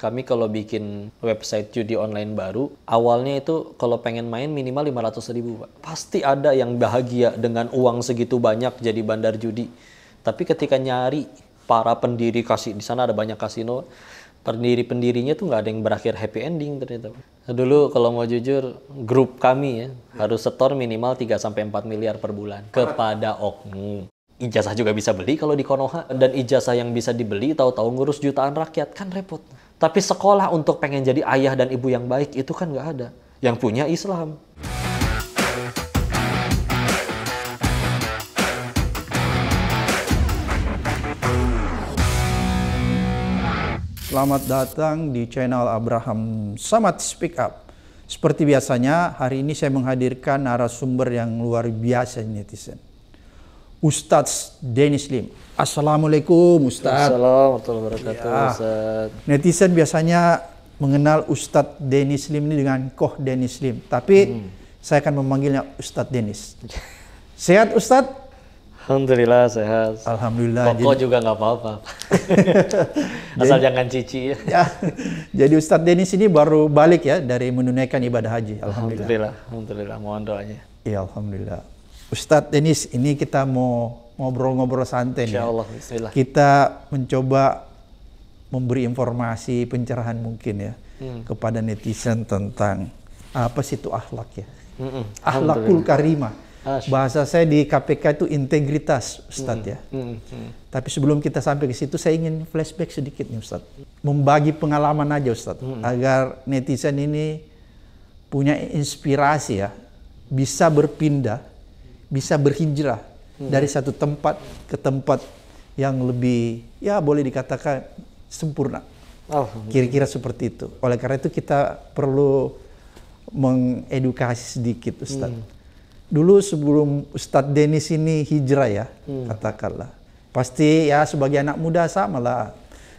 kami kalau bikin website judi online baru, awalnya itu kalau pengen main minimal 500 ribu Pak. Pasti ada yang bahagia dengan uang segitu banyak jadi bandar judi. Tapi ketika nyari para pendiri kasih di sana ada banyak kasino, pendiri-pendirinya tuh nggak ada yang berakhir happy ending ternyata. Dulu kalau mau jujur, grup kami ya, harus setor minimal 3 sampai 4 miliar per bulan kepada oknum ijazah juga bisa beli kalau di Konoha dan ijazah yang bisa dibeli tahu-tahu ngurus jutaan rakyat kan repot. Tapi sekolah untuk pengen jadi ayah dan ibu yang baik itu kan nggak ada. Yang punya Islam. Selamat datang di channel Abraham Samad Speak Up. Seperti biasanya, hari ini saya menghadirkan narasumber yang luar biasa netizen Ustadz Denis Lim. Assalamualaikum Ustadz. Assalamualaikum warahmatullahi wabarakatuh ya. Netizen biasanya mengenal Ustadz Denis Lim ini dengan Koh Denis Lim. Tapi hmm. saya akan memanggilnya Ustadz Denis. sehat Ustadz? Alhamdulillah sehat. Alhamdulillah. Kok jadi... juga nggak apa-apa. Asal jadi, jangan cici ya. ya. Jadi Ustadz Denis ini baru balik ya dari menunaikan ibadah haji. Alhamdulillah. Alhamdulillah. Alhamdulillah. Mohon doanya. Iya Alhamdulillah. Ustadz Denis ini kita mau ngobrol-ngobrol santai nih. Ya. Allah, Kita mencoba memberi informasi pencerahan mungkin ya hmm. kepada netizen tentang apa sih itu ahlak ya. -mm. Ahlakul karimah. Bahasa saya di KPK itu integritas Ustadz -mm. ya. Mm -mm. Tapi sebelum kita sampai ke situ saya ingin flashback sedikit nih Ustadz. Membagi pengalaman aja Ustadz -mm. agar netizen ini punya inspirasi ya bisa berpindah bisa berhijrah hmm. dari satu tempat ke tempat yang lebih ya boleh dikatakan sempurna. Kira-kira seperti itu. Oleh karena itu kita perlu mengedukasi sedikit Ustadz. Hmm. Dulu sebelum Ustadz Denis ini hijrah ya, hmm. katakanlah. Pasti ya sebagai anak muda sama lah.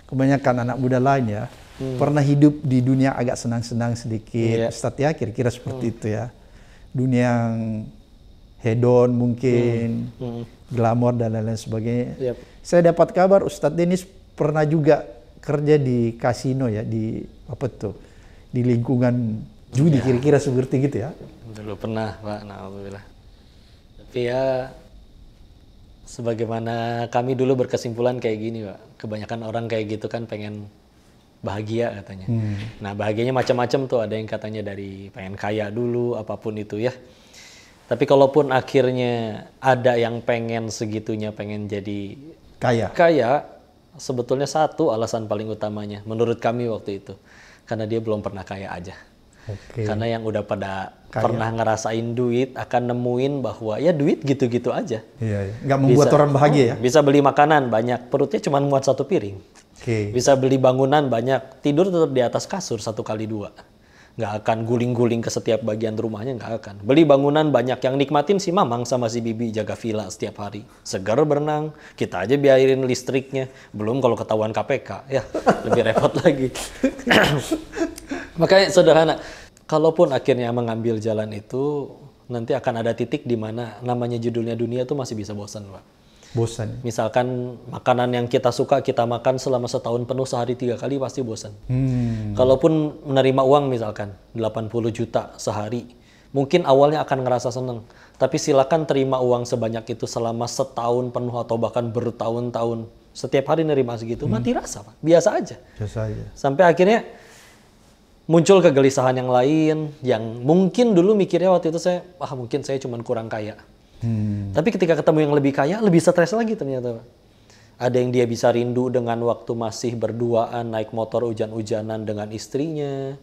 Kebanyakan anak muda lain ya. Hmm. Pernah hidup di dunia agak senang-senang sedikit yeah. Ustadz ya, kira-kira seperti hmm. itu ya. Dunia yang hedon mungkin, hmm. Hmm. glamor dan lain-lain sebagainya. Yep. Saya dapat kabar Ustadz Denis pernah juga kerja di kasino ya di apa tuh di lingkungan judi ya. kira-kira seperti gitu ya. Dulu pernah Pak, nah, alhamdulillah. Tapi ya sebagaimana kami dulu berkesimpulan kayak gini Pak, kebanyakan orang kayak gitu kan pengen bahagia katanya. Hmm. Nah bahagianya macam-macam tuh ada yang katanya dari pengen kaya dulu apapun itu ya tapi kalaupun akhirnya ada yang pengen segitunya, pengen jadi kaya, kaya sebetulnya satu alasan paling utamanya menurut kami waktu itu karena dia belum pernah kaya aja. Okay. Karena yang udah pada kaya. pernah ngerasain duit akan nemuin bahwa ya duit gitu-gitu aja. Iya, iya. Nggak membuat bisa, orang bahagia ya? Bisa beli makanan banyak, perutnya cuma muat satu piring. Okay. Bisa beli bangunan banyak, tidur tetap di atas kasur satu kali dua nggak akan guling-guling ke setiap bagian rumahnya nggak akan beli bangunan banyak yang nikmatin si mamang sama si bibi jaga villa setiap hari segar berenang kita aja biarin listriknya belum kalau ketahuan KPK ya lebih repot lagi makanya sederhana kalaupun akhirnya mengambil jalan itu nanti akan ada titik di mana namanya judulnya dunia tuh masih bisa bosan pak bosan misalkan makanan yang kita suka kita makan selama setahun penuh sehari tiga kali pasti bosan hmm. kalaupun menerima uang misalkan 80 juta sehari mungkin awalnya akan ngerasa seneng tapi silakan terima uang sebanyak itu selama setahun penuh atau bahkan bertahun-tahun setiap hari nerima segitu hmm. mati rasa pak biasa aja biasa aja sampai akhirnya muncul kegelisahan yang lain yang mungkin dulu mikirnya waktu itu saya wah mungkin saya cuma kurang kaya Hmm. Tapi ketika ketemu yang lebih kaya, lebih stres lagi ternyata. Ada yang dia bisa rindu dengan waktu masih berduaan naik motor hujan-hujanan dengan istrinya,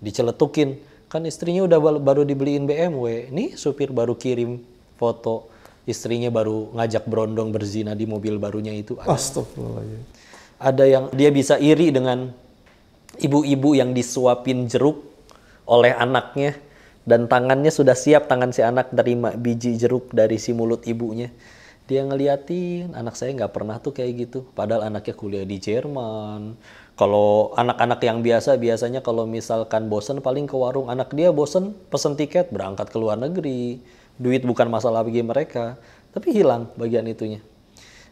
diceletukin. Kan istrinya udah baru dibeliin BMW, ini supir baru kirim foto istrinya baru ngajak berondong berzina di mobil barunya itu. Ada. Ada yang dia bisa iri dengan ibu-ibu yang disuapin jeruk oleh anaknya dan tangannya sudah siap tangan si anak terima biji jeruk dari si mulut ibunya dia ngeliatin anak saya nggak pernah tuh kayak gitu padahal anaknya kuliah di Jerman kalau anak-anak yang biasa biasanya kalau misalkan bosen paling ke warung anak dia bosen pesen tiket berangkat ke luar negeri duit bukan masalah bagi mereka tapi hilang bagian itunya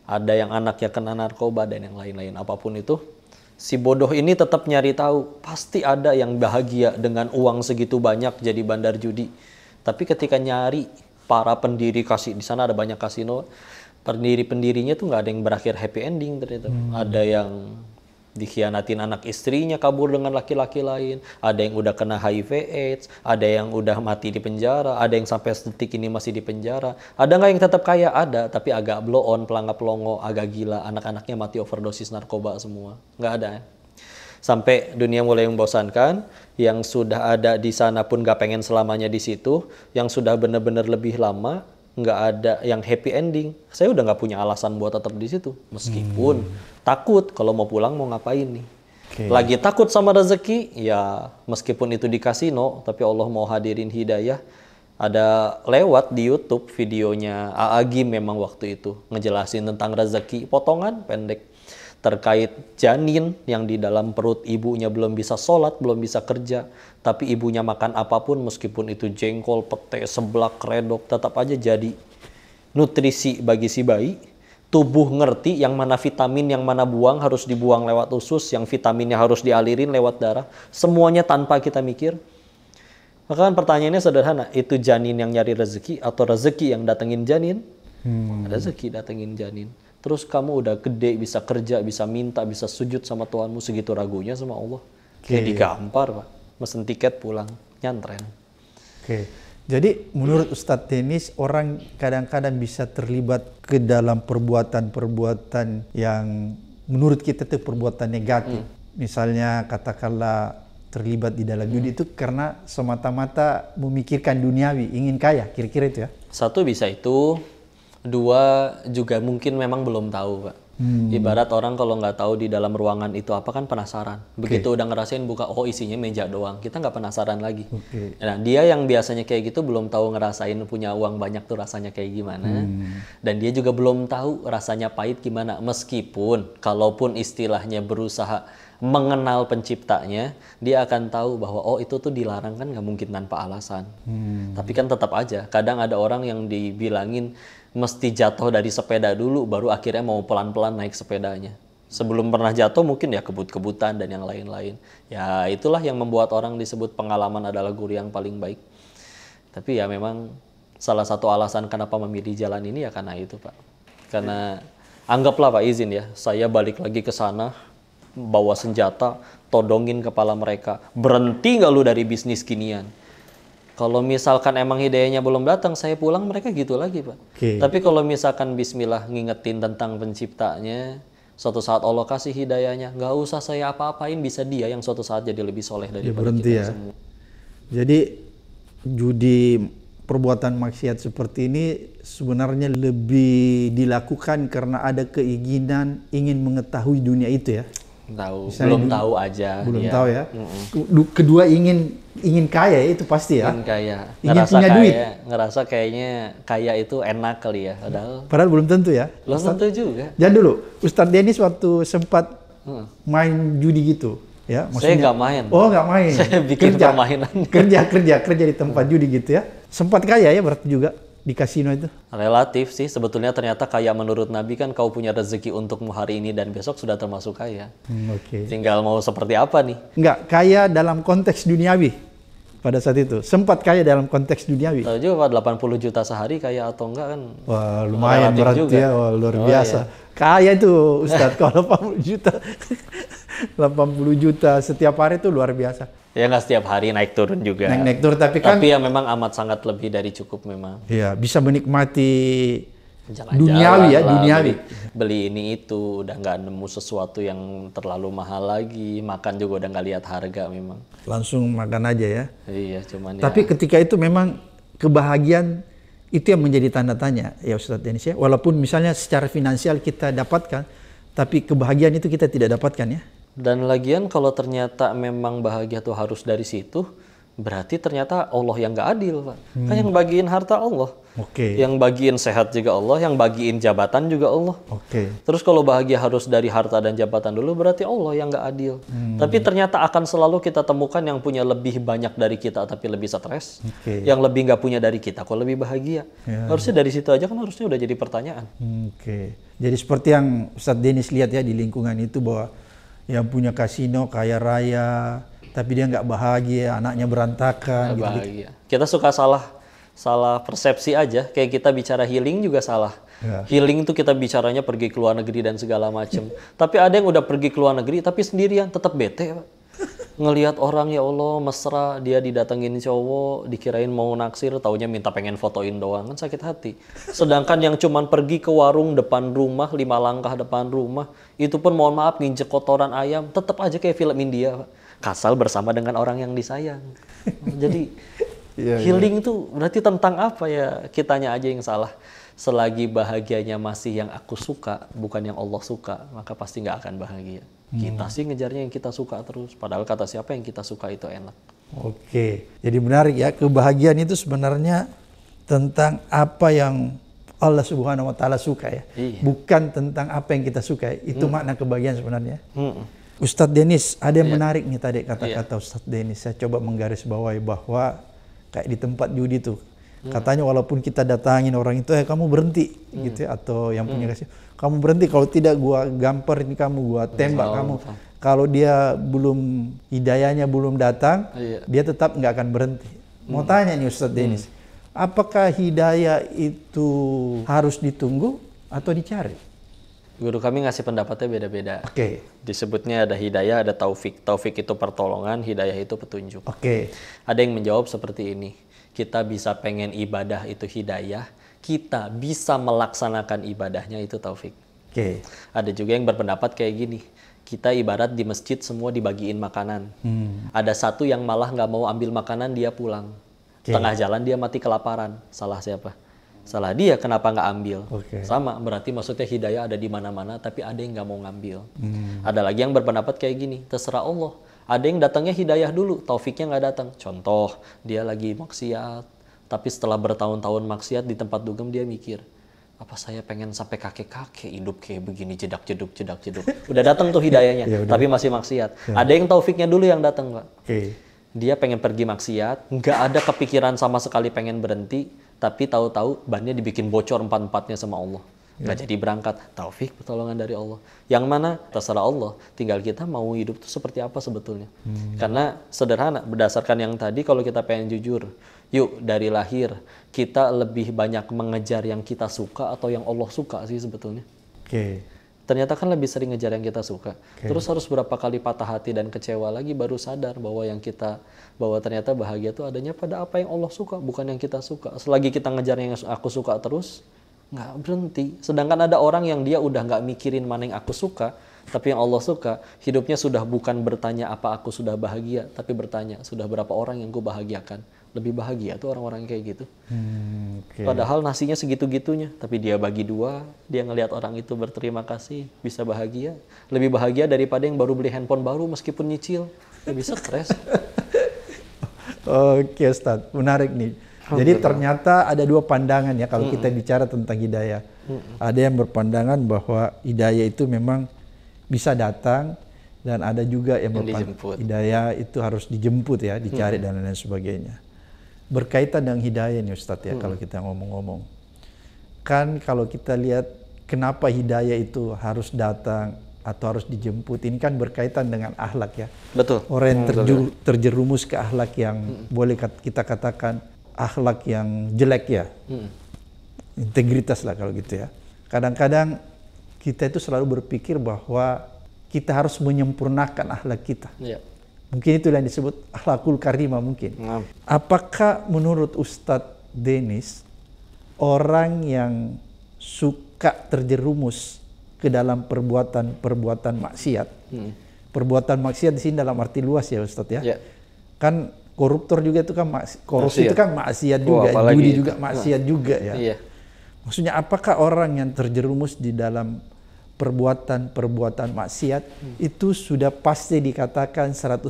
ada yang anaknya kena narkoba dan yang lain-lain apapun itu si bodoh ini tetap nyari tahu pasti ada yang bahagia dengan uang segitu banyak jadi bandar judi tapi ketika nyari para pendiri kasih di sana ada banyak kasino pendiri pendirinya tuh nggak ada yang berakhir happy ending ternyata hmm. ada yang dikhianatin anak istrinya kabur dengan laki-laki lain, ada yang udah kena HIV AIDS, ada yang udah mati di penjara, ada yang sampai detik ini masih di penjara. Ada nggak yang tetap kaya? Ada, tapi agak blow on, pelangga pelongo, agak gila, anak-anaknya mati overdosis narkoba semua. Nggak ada ya? Sampai dunia mulai membosankan, yang sudah ada di sana pun gak pengen selamanya di situ, yang sudah benar-benar lebih lama, nggak ada yang happy ending, saya udah nggak punya alasan buat tetap di situ. Meskipun hmm. takut kalau mau pulang mau ngapain nih. Okay. Lagi takut sama rezeki, ya meskipun itu di kasino, tapi Allah mau hadirin hidayah. Ada lewat di YouTube videonya AAGI memang waktu itu ngejelasin tentang rezeki potongan pendek terkait janin yang di dalam perut ibunya belum bisa sholat, belum bisa kerja, tapi ibunya makan apapun meskipun itu jengkol, pete, seblak, redok, tetap aja jadi nutrisi bagi si bayi. Tubuh ngerti yang mana vitamin, yang mana buang harus dibuang lewat usus, yang vitaminnya harus dialirin lewat darah. Semuanya tanpa kita mikir. Maka kan pertanyaannya sederhana, itu janin yang nyari rezeki atau rezeki yang datengin janin? Hmm. Rezeki datengin janin. Terus kamu udah gede, bisa kerja, bisa minta, bisa sujud sama Tuhanmu segitu ragunya sama Allah. Okay. Ya digampar, Pak. Mesen tiket pulang, nyantren. Oke. Okay. Jadi menurut Ustadz Denis, orang kadang-kadang bisa terlibat ke dalam perbuatan-perbuatan yang menurut kita itu perbuatan negatif. Mm. Misalnya katakanlah terlibat di dalam judi mm. itu karena semata-mata memikirkan duniawi, ingin kaya, kira-kira itu ya. Satu bisa itu, Dua juga mungkin memang belum tahu, Pak. Hmm. Ibarat orang kalau nggak tahu di dalam ruangan itu apa kan penasaran. Begitu okay. udah ngerasain buka, oh isinya meja doang. Kita nggak penasaran lagi. Okay. Nah dia yang biasanya kayak gitu belum tahu ngerasain punya uang banyak tuh rasanya kayak gimana. Hmm. Dan dia juga belum tahu rasanya pahit gimana. Meskipun kalaupun istilahnya berusaha mengenal penciptanya, dia akan tahu bahwa oh itu tuh dilarang kan nggak mungkin tanpa alasan. Hmm. Tapi kan tetap aja. Kadang ada orang yang dibilangin mesti jatuh dari sepeda dulu baru akhirnya mau pelan-pelan naik sepedanya. Sebelum pernah jatuh mungkin ya kebut-kebutan dan yang lain-lain. Ya itulah yang membuat orang disebut pengalaman adalah guru yang paling baik. Tapi ya memang salah satu alasan kenapa memilih jalan ini ya karena itu Pak. Karena anggaplah Pak izin ya, saya balik lagi ke sana bawa senjata, todongin kepala mereka. Berhenti nggak lu dari bisnis kinian? Kalau misalkan emang hidayahnya belum datang, saya pulang mereka gitu lagi, Pak. Okay. Tapi kalau misalkan bismillah ngingetin tentang penciptanya, suatu saat Allah kasih hidayahnya, nggak usah saya apa-apain, bisa dia yang suatu saat jadi lebih soleh dari ya, berhenti kita ya. semua. Jadi judi perbuatan maksiat seperti ini sebenarnya lebih dilakukan karena ada keinginan ingin mengetahui dunia itu ya tahu Misalnya belum tahu aja belum ya. tahu ya mm-hmm. kedua ingin ingin kaya itu pasti ya ingin kaya ingin ngerasa punya kaya, duit ngerasa kayaknya kaya itu enak kali ya padahal padahal belum tentu ya belum Ustaz, tentu juga jangan dulu Ustadz Denis waktu sempat hmm. main judi gitu ya maksudnya, saya nggak main oh nggak main saya bikin kerja, permainan kerja kerja kerja di tempat hmm. judi gitu ya sempat kaya ya berarti juga di kasino itu? Relatif sih, sebetulnya ternyata kaya menurut Nabi kan kau punya rezeki untukmu hari ini dan besok sudah termasuk kaya. Hmm, Oke. Okay. Tinggal mau seperti apa nih? Enggak, kaya dalam konteks duniawi pada saat itu. Sempat kaya dalam konteks duniawi. Tahu juga Pak, 80 juta sehari kaya atau enggak kan? Wah, lumayan berarti juga. ya, wah, luar oh, biasa. Iya. Kaya itu Ustaz, kalau 80 juta. 80 juta setiap hari itu luar biasa. Ya nggak setiap hari naik turun juga. Naik naik turun tapi kan. Tapi ya memang amat sangat lebih dari cukup memang. Iya bisa menikmati jalan duniawi ya, duniawi. Beli, ini itu udah nggak nemu sesuatu yang terlalu mahal lagi, makan juga udah nggak lihat harga memang. Langsung makan aja ya. Iya, cuman ya. Tapi ya. ketika itu memang kebahagiaan itu yang menjadi tanda tanya ya Ustadz Denis ya. Walaupun misalnya secara finansial kita dapatkan, tapi kebahagiaan itu kita tidak dapatkan ya. Dan lagian kalau ternyata memang bahagia tuh harus dari situ, Berarti ternyata Allah yang nggak adil, Pak. Hmm. Kan yang bagiin harta Allah. Oke. Okay. Yang bagiin sehat juga Allah, yang bagiin jabatan juga Allah. Oke. Okay. Terus kalau bahagia harus dari harta dan jabatan dulu, berarti Allah yang nggak adil. Hmm. Tapi ternyata akan selalu kita temukan yang punya lebih banyak dari kita tapi lebih stres. Okay. Yang lebih nggak punya dari kita kok lebih bahagia. Ya. Harusnya dari situ aja kan harusnya udah jadi pertanyaan. Oke. Okay. Jadi seperti yang Ustadz Denis lihat ya di lingkungan itu bahwa yang punya kasino kaya raya, tapi dia nggak bahagia, anaknya berantakan. Gak gitu, bahagia. Kita suka salah salah persepsi aja. Kayak kita bicara healing juga salah. Ya. Healing tuh kita bicaranya pergi ke luar negeri dan segala macem. tapi ada yang udah pergi ke luar negeri tapi sendirian tetap bete, Pak. Ngelihat orang ya Allah mesra, dia didatengin cowok, dikirain mau naksir, taunya minta pengen fotoin doang, kan sakit hati. Sedangkan yang cuman pergi ke warung depan rumah, lima langkah depan rumah, itu pun mohon maaf nginjek kotoran ayam, tetap aja kayak film India, Pak kasal bersama dengan orang yang disayang. Jadi yeah, iya. healing yeah. itu berarti tentang apa ya? Kitanya aja yang salah. Selagi bahagianya masih yang aku suka, bukan yang Allah suka, maka pasti nggak akan bahagia. Hmm. Kita sih ngejarnya yang kita suka terus. Padahal kata siapa yang kita suka itu enak. Oke, jadi menarik ya. Kebahagiaan itu sebenarnya tentang apa yang Allah Subhanahu Wa Taala suka ya, iya. bukan tentang apa yang kita suka. Itu hmm. makna kebahagiaan sebenarnya. Hmm. Ustadz Denis, ada yang yeah. menarik nih tadi kata-kata yeah. Ustadz Denis. Saya coba menggarisbawahi bahwa kayak di tempat judi tuh, hmm. katanya walaupun kita datangin orang itu, eh kamu berhenti hmm. gitu ya, atau yang punya hmm. kasih, kamu berhenti kalau tidak gua gamperin kamu, gua tembak kamu. Kalau dia belum hidayahnya belum datang, yeah. dia tetap nggak akan berhenti. Mau hmm. tanya nih Ustadz hmm. Denis, apakah hidayah itu harus ditunggu atau dicari? Guru kami ngasih pendapatnya beda-beda. Oke. Okay. Disebutnya ada hidayah, ada taufik. Taufik itu pertolongan, hidayah itu petunjuk. Oke. Okay. Ada yang menjawab seperti ini. Kita bisa pengen ibadah itu hidayah, kita bisa melaksanakan ibadahnya itu taufik. Oke. Okay. Ada juga yang berpendapat kayak gini. Kita ibarat di masjid semua dibagiin makanan. Hmm. Ada satu yang malah nggak mau ambil makanan dia pulang. Okay. Tengah jalan dia mati kelaparan. Salah siapa? salah dia kenapa nggak ambil okay. sama berarti maksudnya hidayah ada di mana-mana tapi ada yang nggak mau ngambil hmm. ada lagi yang berpendapat kayak gini terserah Allah ada yang datangnya hidayah dulu taufiknya nggak datang contoh dia lagi maksiat tapi setelah bertahun-tahun maksiat di tempat dugem dia mikir apa saya pengen sampai kakek-kakek hidup kayak begini jedak jeduk jedak jeduk udah datang tuh hidayahnya ya, ya tapi masih maksiat ya. ada yang taufiknya dulu yang datang pak okay dia pengen pergi maksiat, nggak ada kepikiran sama sekali pengen berhenti, tapi tahu-tahu bannya dibikin bocor empat-empatnya sama Allah. Nggak ya. jadi berangkat, taufik pertolongan dari Allah. Yang mana terserah Allah, tinggal kita mau hidup itu seperti apa sebetulnya. Hmm. Karena sederhana, berdasarkan yang tadi kalau kita pengen jujur, yuk dari lahir kita lebih banyak mengejar yang kita suka atau yang Allah suka sih sebetulnya. Oke. Okay ternyata kan lebih sering ngejar yang kita suka. Okay. Terus harus berapa kali patah hati dan kecewa lagi baru sadar bahwa yang kita bahwa ternyata bahagia itu adanya pada apa yang Allah suka, bukan yang kita suka. Selagi kita ngejar yang aku suka terus, nggak berhenti. Sedangkan ada orang yang dia udah nggak mikirin mana yang aku suka, tapi yang Allah suka, hidupnya sudah bukan bertanya apa aku sudah bahagia, tapi bertanya sudah berapa orang yang ku bahagiakan lebih bahagia tuh orang-orang kayak gitu. Hmm, okay. Padahal nasinya segitu-gitunya, tapi dia bagi dua, dia ngelihat orang itu berterima kasih, bisa bahagia. Lebih bahagia daripada yang baru beli handphone baru meskipun nyicil, lebih stres. Oke, okay, Ustaz. Menarik nih. Jadi ternyata ada dua pandangan ya kalau mm -mm. kita bicara tentang hidayah. Mm -mm. Ada yang berpandangan bahwa hidayah itu memang bisa datang dan ada juga yang, yang berpandangan hidayah itu harus dijemput ya, dicari mm -mm. dan lain sebagainya berkaitan dengan hidayah nih Ustadz ya hmm. kalau kita ngomong-ngomong. Kan kalau kita lihat kenapa hidayah itu harus datang atau harus dijemput ini kan berkaitan dengan ahlak ya. Betul. Orang yang hmm, terju, ya. terjerumus ke ahlak yang hmm. boleh kita katakan ahlak yang jelek ya. Hmm. Integritas lah kalau gitu ya. Kadang-kadang kita itu selalu berpikir bahwa kita harus menyempurnakan ahlak kita. Yeah Mungkin itu yang disebut akhlakul karimah mungkin. Nah. Apakah menurut Ustadz Denis orang yang suka terjerumus ke dalam perbuatan-perbuatan maksiat. Hmm. Perbuatan maksiat di sini dalam arti luas ya Ustadz ya. Yeah. Kan koruptor juga itu kan maksi, korupsi itu kan maksiat juga, judi juga maksiat nah. juga ya. Yeah. Maksudnya apakah orang yang terjerumus di dalam perbuatan-perbuatan maksiat hmm. itu sudah pasti dikatakan 100%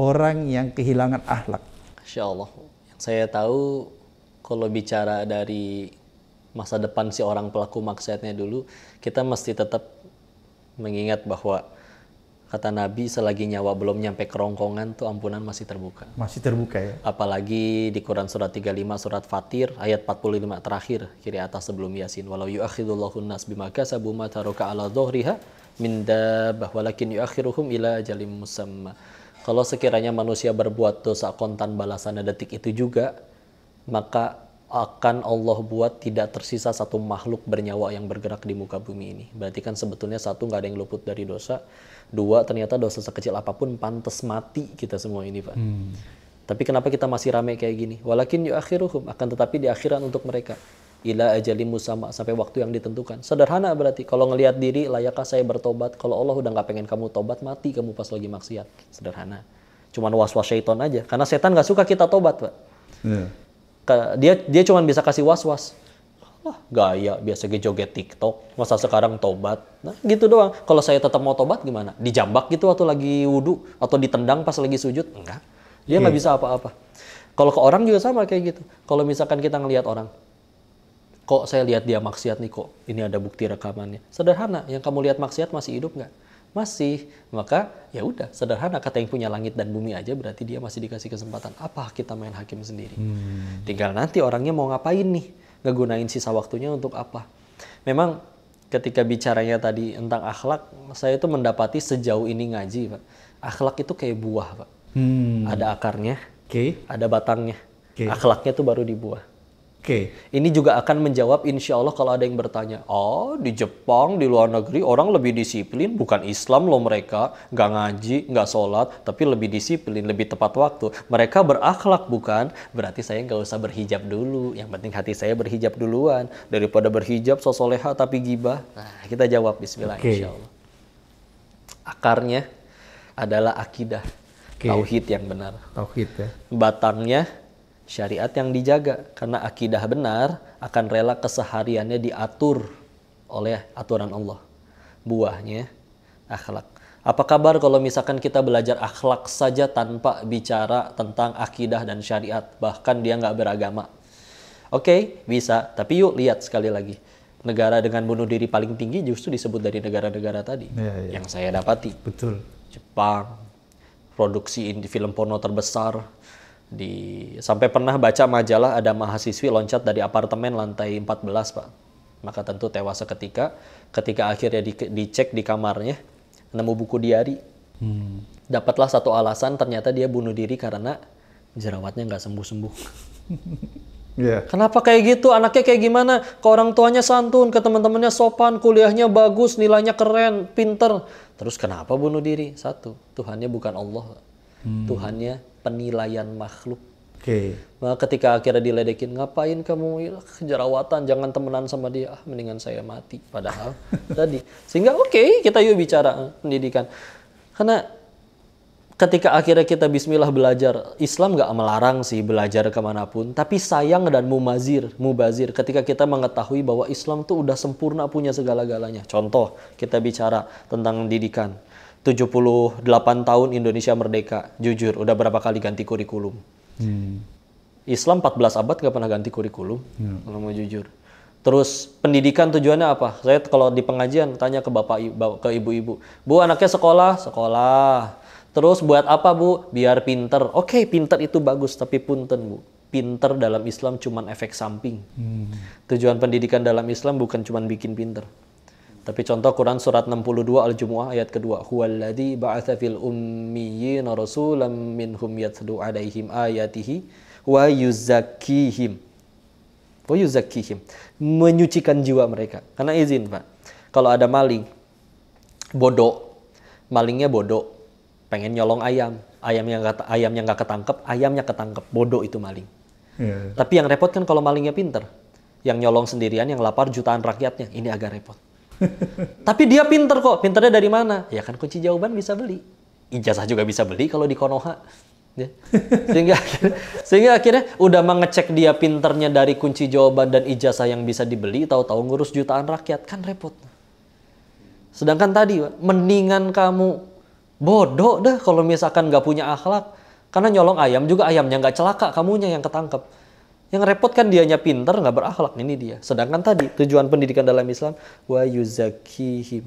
orang yang kehilangan akhlak. Insya Allah. Yang saya tahu kalau bicara dari masa depan si orang pelaku maksiatnya dulu, kita mesti tetap mengingat bahwa kata Nabi selagi nyawa belum nyampe kerongkongan tuh ampunan masih terbuka. Masih terbuka ya. Apalagi di Quran surat 35 surat Fatir ayat 45 terakhir kiri atas sebelum Yasin walau yu'akhidullahu nas bima kasabu ma taraka ala dhahriha min dabbah walakin yu'akhiruhum ila jalim musamma. Kalau sekiranya manusia berbuat dosa kontan balasannya detik itu juga, maka akan Allah buat tidak tersisa satu makhluk bernyawa yang bergerak di muka bumi ini. Berarti kan sebetulnya satu nggak ada yang luput dari dosa, Dua, ternyata dosa sekecil apapun pantas mati kita semua ini, Pak. Hmm. Tapi kenapa kita masih ramai kayak gini? Walakin yuakhiruhum, akan tetapi di akhiran untuk mereka. Ila ajali musama, sampai waktu yang ditentukan. Sederhana berarti, kalau ngelihat diri, layakkah saya bertobat? Kalau Allah udah nggak pengen kamu tobat, mati kamu pas lagi maksiat. Sederhana. Cuman was-was syaiton aja. Karena setan nggak suka kita tobat, Pak. Yeah. Dia, dia cuman bisa kasih was-was Wah, gaya biasa joget TikTok. Masa sekarang tobat. Nah, gitu doang. Kalau saya tetap mau tobat gimana? Dijambak gitu atau lagi wudhu atau ditendang pas lagi sujud? Enggak. Dia nggak yeah. bisa apa-apa. Kalau ke orang juga sama kayak gitu. Kalau misalkan kita ngelihat orang, kok saya lihat dia maksiat nih kok. Ini ada bukti rekamannya. Sederhana, yang kamu lihat maksiat masih hidup nggak? Masih. Maka ya udah, sederhana kata yang punya langit dan bumi aja berarti dia masih dikasih kesempatan. Apa kita main hakim sendiri? Hmm. Tinggal nanti orangnya mau ngapain nih? ngegunain sisa waktunya untuk apa. Memang ketika bicaranya tadi tentang akhlak, saya itu mendapati sejauh ini ngaji, Pak. Akhlak itu kayak buah, Pak. Hmm. Ada akarnya, okay. ada batangnya. Okay. Akhlaknya itu baru di buah. Oke, ini juga akan menjawab insya Allah kalau ada yang bertanya, oh di Jepang, di luar negeri orang lebih disiplin, bukan Islam loh mereka, nggak ngaji, nggak sholat, tapi lebih disiplin, lebih tepat waktu. Mereka berakhlak bukan, berarti saya nggak usah berhijab dulu, yang penting hati saya berhijab duluan, daripada berhijab sosoleha tapi gibah. Nah, kita jawab Bismillah okay. insya Allah. Akarnya adalah akidah, tauhid yang benar. Tauhid ya. Batangnya Syariat yang dijaga karena akidah benar akan rela kesehariannya diatur oleh aturan Allah. Buahnya akhlak. Apa kabar kalau misalkan kita belajar akhlak saja tanpa bicara tentang akidah dan syariat, bahkan dia nggak beragama? Oke, bisa. Tapi yuk lihat sekali lagi. Negara dengan bunuh diri paling tinggi justru disebut dari negara-negara tadi ya, ya. yang saya dapati. Betul. Jepang, produksi film porno terbesar, di sampai pernah baca majalah ada mahasiswi loncat dari apartemen lantai 14 pak maka tentu tewas seketika ketika akhirnya di, dicek di kamarnya nemu buku diari hmm. dapatlah satu alasan ternyata dia bunuh diri karena jerawatnya nggak sembuh sembuh Yeah. Kenapa kayak gitu? Anaknya kayak gimana? Ke orang tuanya santun, ke teman-temannya sopan, kuliahnya bagus, nilainya keren, pinter. Terus kenapa bunuh diri? Satu, Tuhannya bukan Allah hmm. Tuhannya penilaian makhluk. Okay. Nah, ketika akhirnya diledekin, ngapain kamu iya, jerawatan, jangan temenan sama dia, ah mendingan saya mati. Padahal tadi, sehingga oke okay, kita yuk bicara eh, pendidikan. Karena ketika akhirnya kita Bismillah belajar, Islam nggak melarang sih belajar kemanapun, tapi sayang dan mubazir, mubazir ketika kita mengetahui bahwa Islam tuh udah sempurna punya segala-galanya. Contoh, kita bicara tentang pendidikan 78 tahun Indonesia merdeka. Jujur, udah berapa kali ganti kurikulum? Hmm. Islam 14 abad nggak pernah ganti kurikulum, hmm. kalau mau jujur. Terus pendidikan tujuannya apa? Saya kalau di pengajian tanya ke bapak ke ibu-ibu, bu anaknya sekolah, sekolah. Terus buat apa bu? Biar pinter. Oke, pinter itu bagus, tapi punten bu. Pinter dalam Islam cuma efek samping. Hmm. Tujuan pendidikan dalam Islam bukan cuma bikin pinter. Tapi contoh Quran surat 62 Al-Jumu'ah ayat kedua, huwaladi ba'atsa fil ummiyin rasulam minhum yatlu 'alaihim ayatihi wa yuzakihim Wa yuzakihim menyucikan jiwa mereka. Karena izin, Pak. Kalau ada maling bodoh, malingnya bodoh, pengen nyolong ayam, ayam yang gak, ayam yang gak ketangkep, ayamnya ketangkep, bodoh itu maling. Yeah. Tapi yang repot kan kalau malingnya pinter, yang nyolong sendirian, yang lapar jutaan rakyatnya, ini agak repot. Tapi dia pinter kok. Pinternya dari mana? Ya kan kunci jawaban bisa beli. Ijazah juga bisa beli kalau di Konoha. Ya. Sehingga, akhirnya, sehingga akhirnya udah mengecek dia pinternya dari kunci jawaban dan ijazah yang bisa dibeli, tahu-tahu ngurus jutaan rakyat. Kan repot. Sedangkan tadi, mendingan kamu bodoh deh kalau misalkan nggak punya akhlak. Karena nyolong ayam juga ayamnya nggak celaka, kamunya yang ketangkep yang repot kan dianya pinter nggak berakhlak ini dia. Sedangkan tadi tujuan pendidikan dalam Islam wa yuzakihim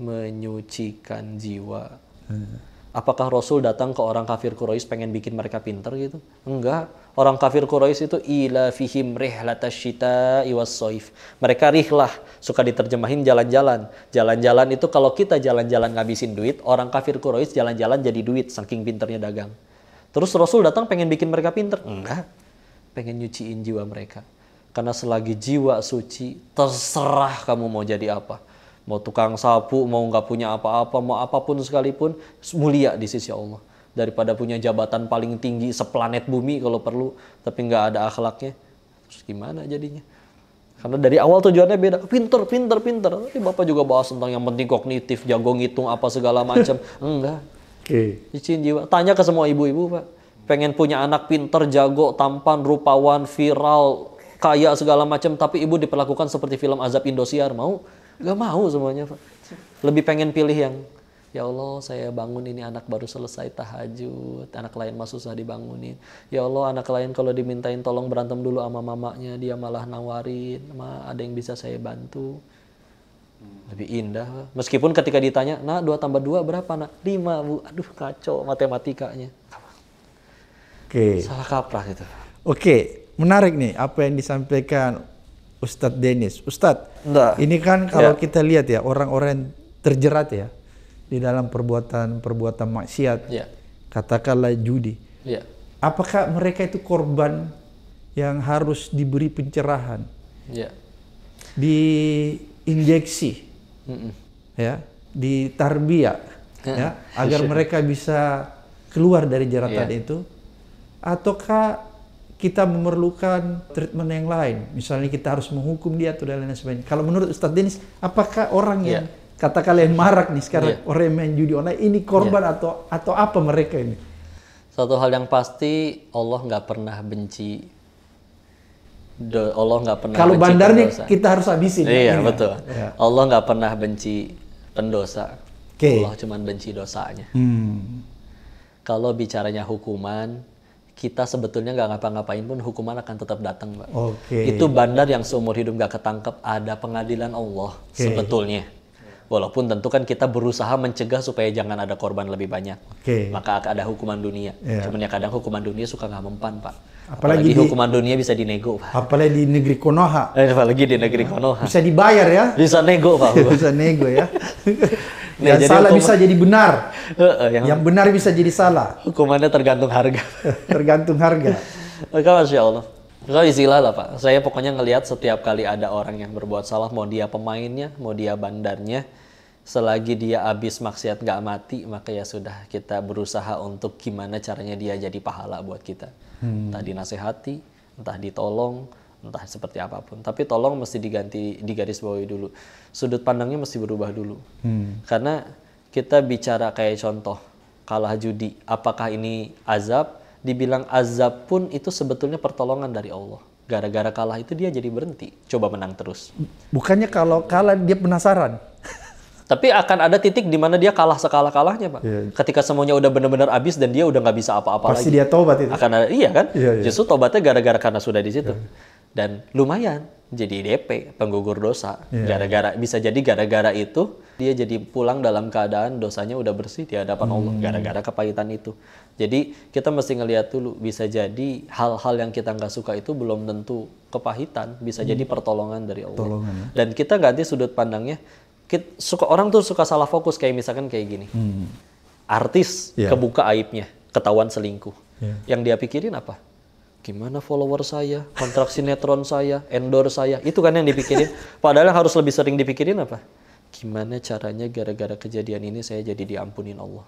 menyucikan jiwa. Hmm. Apakah Rasul datang ke orang kafir Quraisy pengen bikin mereka pinter gitu? Enggak. Orang kafir Quraisy itu ila fihim rihlatasyita iwas Mereka rihlah, suka diterjemahin jalan-jalan. Jalan-jalan itu kalau kita jalan-jalan ngabisin duit, orang kafir Quraisy jalan-jalan jadi duit saking pinternya dagang. Terus Rasul datang pengen bikin mereka pinter? Enggak pengen nyuciin jiwa mereka. Karena selagi jiwa suci, terserah kamu mau jadi apa. Mau tukang sapu, mau nggak punya apa-apa, mau apapun sekalipun, mulia di sisi Allah. Daripada punya jabatan paling tinggi seplanet bumi kalau perlu, tapi nggak ada akhlaknya, terus gimana jadinya? Karena dari awal tujuannya beda. Pinter, pinter, pinter. Tapi Bapak juga bahas tentang yang penting kognitif, jago ngitung apa segala macam. Enggak. Oke. Okay. jiwa. Tanya ke semua ibu-ibu, Pak pengen punya anak pinter, jago, tampan, rupawan, viral, kaya segala macam, tapi ibu diperlakukan seperti film Azab Indosiar, mau? Gak mau semuanya, Lebih pengen pilih yang, ya Allah saya bangun ini anak baru selesai tahajud, anak lain mah susah dibangunin. Ya Allah anak lain kalau dimintain tolong berantem dulu sama mamanya, dia malah nawarin, ma ada yang bisa saya bantu. Lebih indah, Meskipun ketika ditanya, nah dua tambah dua berapa nak? Lima, Bu. Aduh kacau matematikanya okay. salah kaprah gitu. Oke, okay. menarik nih apa yang disampaikan Ustadz Denis. Ustadz, Nggak. ini kan ya. kalau ya. kita lihat ya orang-orang yang terjerat ya di dalam perbuatan-perbuatan maksiat, ya. katakanlah judi. Ya. Apakah mereka itu korban yang harus diberi pencerahan, ya. diinjeksi, mm ya, ditarbiyah, ya. ya, agar iya. mereka bisa keluar dari jeratan iya. itu ataukah kita memerlukan treatment yang lain. Misalnya kita harus menghukum dia atau dan lain sebagainya. Kalau menurut Ustadz Denis, apakah orang yeah. yang iya. kata kalian marak nih sekarang yeah. orang yang main judi online ini korban yeah. atau atau apa mereka ini? Satu hal yang pasti Allah nggak pernah benci. Allah nggak pernah. Kalau benci bandarnya kita harus habisin. Iya ini. Iya. betul. Yeah. Allah nggak pernah benci pendosa. Okay. Allah cuma benci dosanya. Hmm. Kalau bicaranya hukuman, kita sebetulnya nggak ngapa-ngapain pun hukuman akan tetap datang, Pak. Okay. Itu bandar yang seumur hidup nggak ketangkep ada pengadilan Allah okay. sebetulnya. Walaupun tentu kan kita berusaha mencegah supaya jangan ada korban lebih banyak. Okay. Maka ada hukuman dunia. Yeah. Cuman ya kadang hukuman dunia suka nggak mempan, Pak Apalagi, apalagi di, hukuman dunia bisa dinego, Pak. Apalagi di negeri Konoha. Eh, apalagi di negeri Konoha. Bisa dibayar ya? Bisa nego, Pak. bisa nego ya. Nah, yang jadi salah hukum... bisa jadi benar. yang... yang benar bisa jadi salah. Hukumannya tergantung harga. tergantung harga. Maka Masya Allah. Kalau istilah lah Pak, saya pokoknya ngelihat setiap kali ada orang yang berbuat salah, mau dia pemainnya, mau dia bandarnya, selagi dia habis maksiat nggak mati, maka ya sudah kita berusaha untuk gimana caranya dia jadi pahala buat kita hmm. entah dinasehati, entah ditolong, entah seperti apapun. Tapi tolong mesti diganti di garis bawahi dulu. Sudut pandangnya mesti berubah dulu. Hmm. Karena kita bicara kayak contoh kalah judi, apakah ini azab? Dibilang azab pun itu sebetulnya pertolongan dari Allah. Gara-gara kalah itu dia jadi berhenti. Coba menang terus. Bukannya kalau kalah dia penasaran? Tapi akan ada titik di mana dia kalah sekalah-kalahnya, Pak. Yeah. Ketika semuanya udah benar-benar habis dan dia udah nggak bisa apa-apa lagi. Pasti dia tobat itu. Akan ada, iya kan? Yeah, yeah. Justru tobatnya gara-gara karena sudah di situ. Yeah. Dan lumayan jadi DP, penggugur dosa. Iya. Gara-gara yeah. bisa jadi gara-gara itu dia jadi pulang dalam keadaan dosanya udah bersih di hadapan hmm. Allah gara-gara kepahitan itu. Jadi kita mesti ngelihat dulu bisa jadi hal-hal yang kita nggak suka itu belum tentu kepahitan, bisa hmm. jadi pertolongan dari Allah. Tolongan, ya. Dan kita ganti sudut pandangnya kita, suka orang tuh suka salah fokus kayak misalkan kayak gini. Hmm. Artis yeah. kebuka aibnya, ketahuan selingkuh. Yeah. Yang dia pikirin apa? Gimana follower saya, kontrak sinetron saya, endorse saya. Itu kan yang dipikirin. Padahal harus lebih sering dipikirin apa? Gimana caranya gara-gara kejadian ini saya jadi diampunin Allah.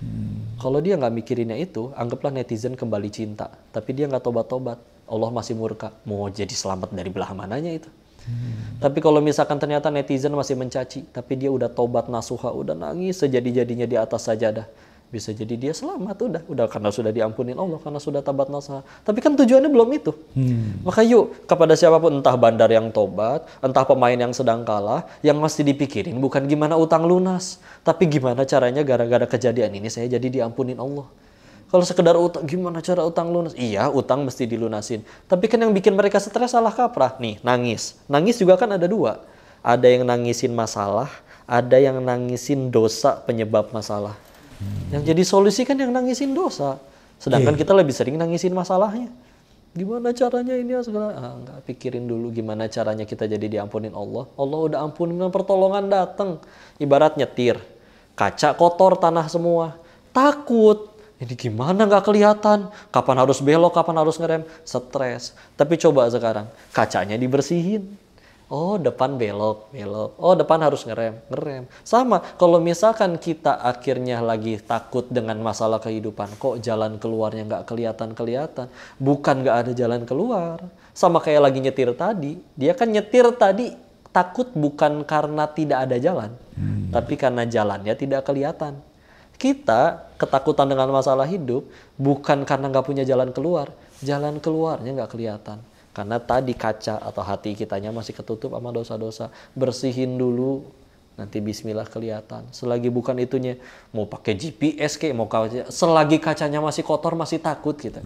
Hmm. Kalau dia nggak mikirinnya itu, anggaplah netizen kembali cinta. Tapi dia nggak tobat-tobat. Allah masih murka. Mau jadi selamat dari belah mananya itu? Tapi kalau misalkan ternyata netizen masih mencaci, tapi dia udah tobat nasuha, udah nangis sejadi-jadinya di atas sajadah. Bisa jadi dia selamat udah, udah karena sudah diampuni Allah, karena sudah tabat nasa Tapi kan tujuannya belum itu. Hmm. Maka yuk kepada siapapun, entah bandar yang tobat, entah pemain yang sedang kalah, yang mesti dipikirin bukan gimana utang lunas, tapi gimana caranya gara-gara kejadian ini saya jadi diampunin Allah. Kalau sekedar utang, gimana cara utang lunas? Iya, utang mesti dilunasin. Tapi kan yang bikin mereka stres salah kaprah. Nih, nangis. Nangis juga kan ada dua. Ada yang nangisin masalah, ada yang nangisin dosa penyebab masalah. Hmm. Yang jadi solusi kan yang nangisin dosa. Sedangkan yeah. kita lebih sering nangisin masalahnya. Gimana caranya ini ya, segala? Ah, enggak pikirin dulu gimana caranya kita jadi diampunin Allah. Allah udah ampun dengan pertolongan datang. Ibarat nyetir, kaca kotor tanah semua. Takut ini gimana nggak kelihatan? Kapan harus belok, kapan harus ngerem? Stres. Tapi coba sekarang, kacanya dibersihin. Oh, depan belok, belok. Oh, depan harus ngerem, ngerem. Sama, kalau misalkan kita akhirnya lagi takut dengan masalah kehidupan, kok jalan keluarnya nggak kelihatan-kelihatan? Bukan nggak ada jalan keluar. Sama kayak lagi nyetir tadi. Dia kan nyetir tadi takut bukan karena tidak ada jalan, hmm. tapi karena jalannya tidak kelihatan. Kita ketakutan dengan masalah hidup bukan karena nggak punya jalan keluar. Jalan keluarnya nggak kelihatan. Karena tadi kaca atau hati kitanya masih ketutup sama dosa-dosa. Bersihin dulu, nanti bismillah kelihatan. Selagi bukan itunya, mau pakai GPS kayak mau kaca, selagi kacanya masih kotor masih takut kita.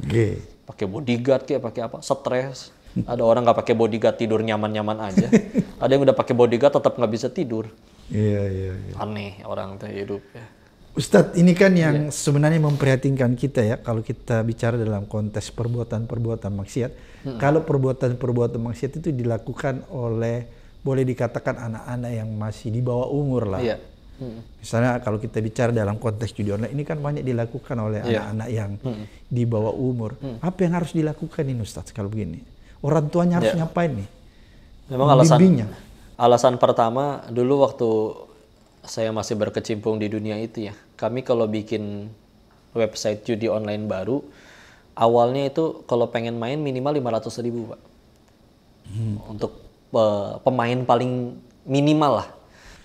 Pakai bodyguard kayak pakai apa? Stres. Ada orang nggak pakai bodyguard tidur nyaman-nyaman aja. Ada yang udah pakai bodyguard tetap nggak bisa tidur. Iya, iya, iya. Aneh orang itu hidup ya. Ustadz, ini kan yang ya. sebenarnya memprihatinkan kita ya kalau kita bicara dalam konteks perbuatan-perbuatan maksiat. Hmm. Kalau perbuatan-perbuatan maksiat itu dilakukan oleh boleh dikatakan anak-anak yang masih di bawah umur lah. Ya. Hmm. Misalnya kalau kita bicara dalam konteks judi online ini kan banyak dilakukan oleh iya. anak-anak ya. yang hmm. di bawah umur. Hmm. Apa yang harus dilakukan ini Ustadz kalau begini? Orang tuanya harus ya. ngapain nih? Memang alasan alasan pertama dulu waktu saya masih berkecimpung di dunia itu ya. Kami kalau bikin website judi online baru, awalnya itu kalau pengen main minimal 500 ribu Pak. Hmm. Untuk uh, pemain paling minimal lah.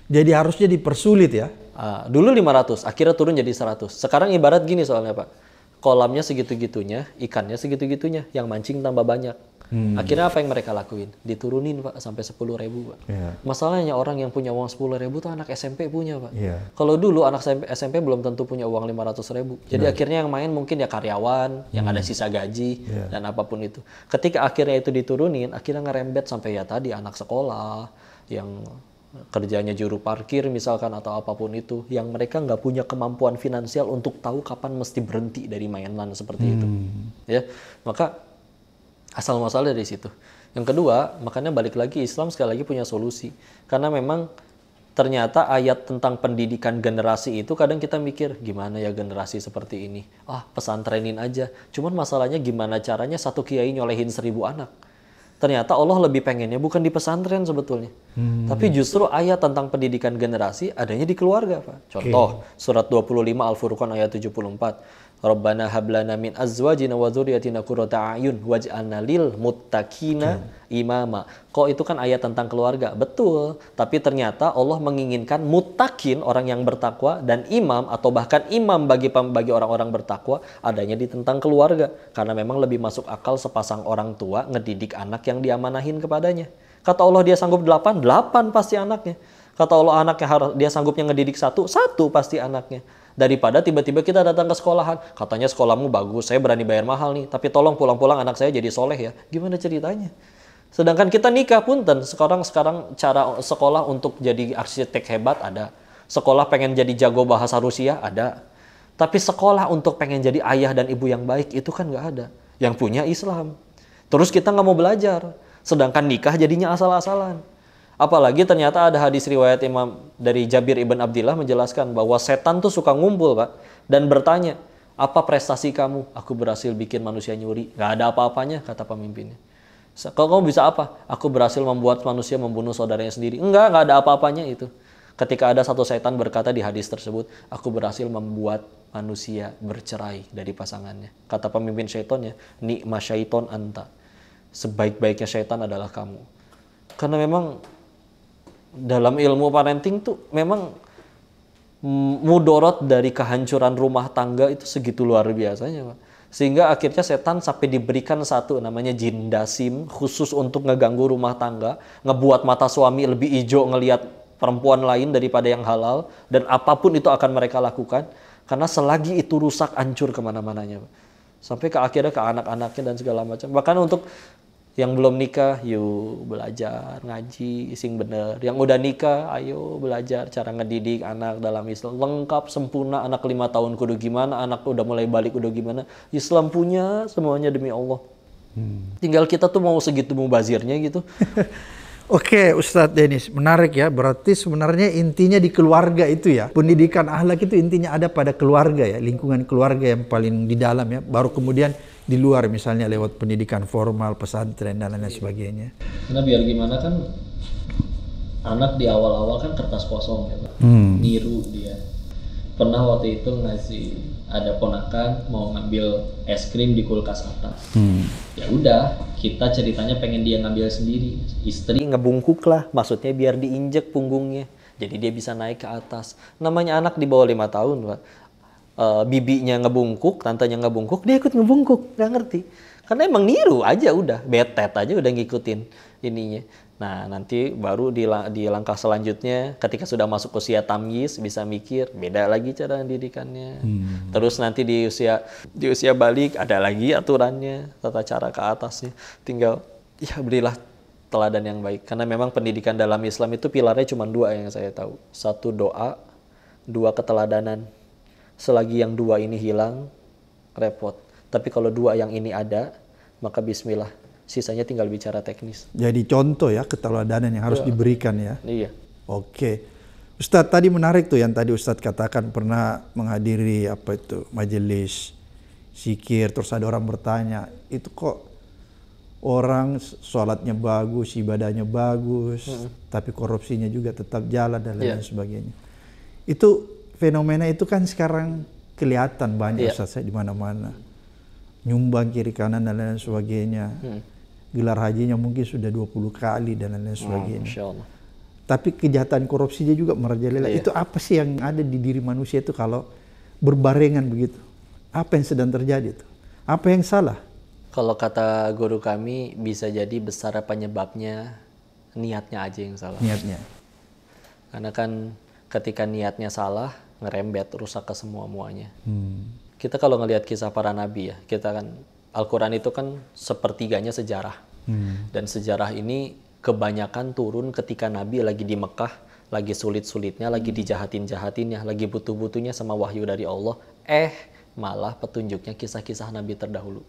Jadi harusnya dipersulit ya? Uh, dulu 500, akhirnya turun jadi 100. Sekarang ibarat gini soalnya Pak. Kolamnya segitu-gitunya, ikannya segitu-gitunya, yang mancing tambah banyak. Hmm. Akhirnya apa yang mereka lakuin? Diturunin pak sampai sepuluh ribu pak. Yeah. Masalahnya orang yang punya uang sepuluh ribu tuh anak SMP punya pak. Yeah. Kalau dulu anak SMP, SMP belum tentu punya uang lima ratus ribu. Jadi nah. akhirnya yang main mungkin ya karyawan hmm. yang ada sisa gaji yeah. dan apapun itu. Ketika akhirnya itu diturunin, akhirnya ngerembet sampai ya tadi anak sekolah yang kerjanya juru parkir misalkan atau apapun itu yang mereka nggak punya kemampuan finansial untuk tahu kapan mesti berhenti dari mainan seperti hmm. itu ya maka asal muasal dari situ. Yang kedua, makanya balik lagi Islam sekali lagi punya solusi. Karena memang ternyata ayat tentang pendidikan generasi itu kadang kita mikir gimana ya generasi seperti ini. Ah, pesantrenin aja. Cuman masalahnya gimana caranya satu kiai nyolehin seribu anak. Ternyata Allah lebih pengennya bukan di pesantren sebetulnya. Hmm. Tapi justru ayat tentang pendidikan generasi adanya di keluarga, Pak. Contoh okay. surat 25 Al-Furqan ayat 74 Rabbana hablana min azwajina wa dzurriyyatina qurrata a'yun waj'alna lil muttaqina imama. Kok itu kan ayat tentang keluarga? Betul, tapi ternyata Allah menginginkan mutakin orang yang bertakwa dan imam atau bahkan imam bagi bagi orang-orang bertakwa adanya di tentang keluarga karena memang lebih masuk akal sepasang orang tua ngedidik anak yang diamanahin kepadanya. Kata Allah dia sanggup delapan, delapan pasti anaknya. Kata Allah anaknya harus dia sanggupnya ngedidik satu, satu pasti anaknya daripada tiba-tiba kita datang ke sekolahan katanya sekolahmu bagus saya berani bayar mahal nih tapi tolong pulang-pulang anak saya jadi soleh ya gimana ceritanya sedangkan kita nikah pun, dan sekarang sekarang cara sekolah untuk jadi arsitek hebat ada sekolah pengen jadi jago bahasa Rusia ada tapi sekolah untuk pengen jadi ayah dan ibu yang baik itu kan nggak ada yang punya Islam terus kita nggak mau belajar sedangkan nikah jadinya asal-asalan Apalagi ternyata ada hadis riwayat Imam dari Jabir ibn Abdillah menjelaskan bahwa setan tuh suka ngumpul pak dan bertanya apa prestasi kamu? Aku berhasil bikin manusia nyuri. Gak ada apa-apanya kata pemimpinnya. Kalau kamu bisa apa? Aku berhasil membuat manusia membunuh saudaranya sendiri. Enggak, gak ada apa-apanya itu. Ketika ada satu setan berkata di hadis tersebut, aku berhasil membuat manusia bercerai dari pasangannya. Kata pemimpin setonnya, nikma syaiton anta. Sebaik-baiknya setan adalah kamu. Karena memang dalam ilmu parenting tuh memang mudorot dari kehancuran rumah tangga itu segitu luar biasanya Pak. Sehingga akhirnya setan sampai diberikan satu namanya jin dasim khusus untuk ngeganggu rumah tangga, ngebuat mata suami lebih hijau ngelihat perempuan lain daripada yang halal dan apapun itu akan mereka lakukan karena selagi itu rusak hancur kemana-mananya sampai ke akhirnya ke anak-anaknya dan segala macam bahkan untuk yang belum nikah, yuk belajar ngaji, sing bener. Yang udah nikah, ayo belajar cara ngedidik anak dalam Islam. Lengkap, sempurna, anak lima tahun kudu gimana, anak udah mulai balik udah gimana. Islam punya semuanya demi Allah. Hmm. Tinggal kita tuh mau segitu mubazirnya gitu. Oke, Ustadz Denis, menarik ya. Berarti sebenarnya intinya di keluarga itu ya, pendidikan ahlak itu intinya ada pada keluarga ya, lingkungan keluarga yang paling di dalam ya. Baru kemudian di luar misalnya lewat pendidikan formal, pesantren dan lain-lain iya. sebagainya. Karena biar gimana kan anak di awal-awal kan kertas kosong ya, hmm. niru dia. Pernah waktu itu ngasih ada ponakan mau ngambil es krim di kulkas atas. Hmm. Ya udah, kita ceritanya pengen dia ngambil sendiri. Istri ngebungkuk lah, maksudnya biar diinjek punggungnya. Jadi dia bisa naik ke atas. Namanya anak di bawah lima tahun, Pak uh, bibinya ngebungkuk, tantenya ngebungkuk, dia ikut ngebungkuk, nggak ngerti. Karena emang niru aja udah, betet aja udah ngikutin ininya. Nah, nanti baru di, di langkah selanjutnya ketika sudah masuk usia tamyiz bisa mikir beda lagi cara didikannya. Hmm. Terus nanti di usia di usia balik ada lagi aturannya, tata cara ke atasnya. Tinggal ya berilah teladan yang baik karena memang pendidikan dalam Islam itu pilarnya cuma dua yang saya tahu. Satu doa, dua keteladanan. Selagi yang dua ini hilang, repot. Tapi kalau dua yang ini ada, maka bismillah. Sisanya tinggal bicara teknis. Jadi contoh ya keteladanan yang harus ya. diberikan ya. Iya. Oke. Ustadz tadi menarik tuh yang tadi Ustadz katakan pernah menghadiri apa itu majelis sikir terus ada orang bertanya itu kok orang sholatnya bagus ibadahnya bagus hmm. tapi korupsinya juga tetap jalan dan lain, yeah. lain sebagainya itu fenomena itu kan sekarang kelihatan banyak yeah. di mana-mana. Nyumbang kiri kanan dan lain-lain sebagainya. Hmm. Gelar hajinya mungkin sudah 20 kali dan lain-lain hmm, sebagainya. Tapi kejahatan korupsinya juga merajalela. Yeah. Itu apa sih yang ada di diri manusia itu kalau berbarengan begitu? Apa yang sedang terjadi itu? Apa yang salah? Kalau kata guru kami bisa jadi besar penyebabnya niatnya aja yang salah. Niatnya. Karena kan ketika niatnya salah, ngerembet rusak ke semua muanya. Hmm. Kita kalau ngelihat kisah para nabi ya, kita kan Al-Qur'an itu kan sepertiganya sejarah. Hmm. Dan sejarah ini kebanyakan turun ketika nabi lagi di Mekah, lagi sulit-sulitnya, lagi hmm. dijahatin-jahatinnya, lagi butuh-butuhnya sama wahyu dari Allah. Eh, malah petunjuknya kisah-kisah nabi terdahulu.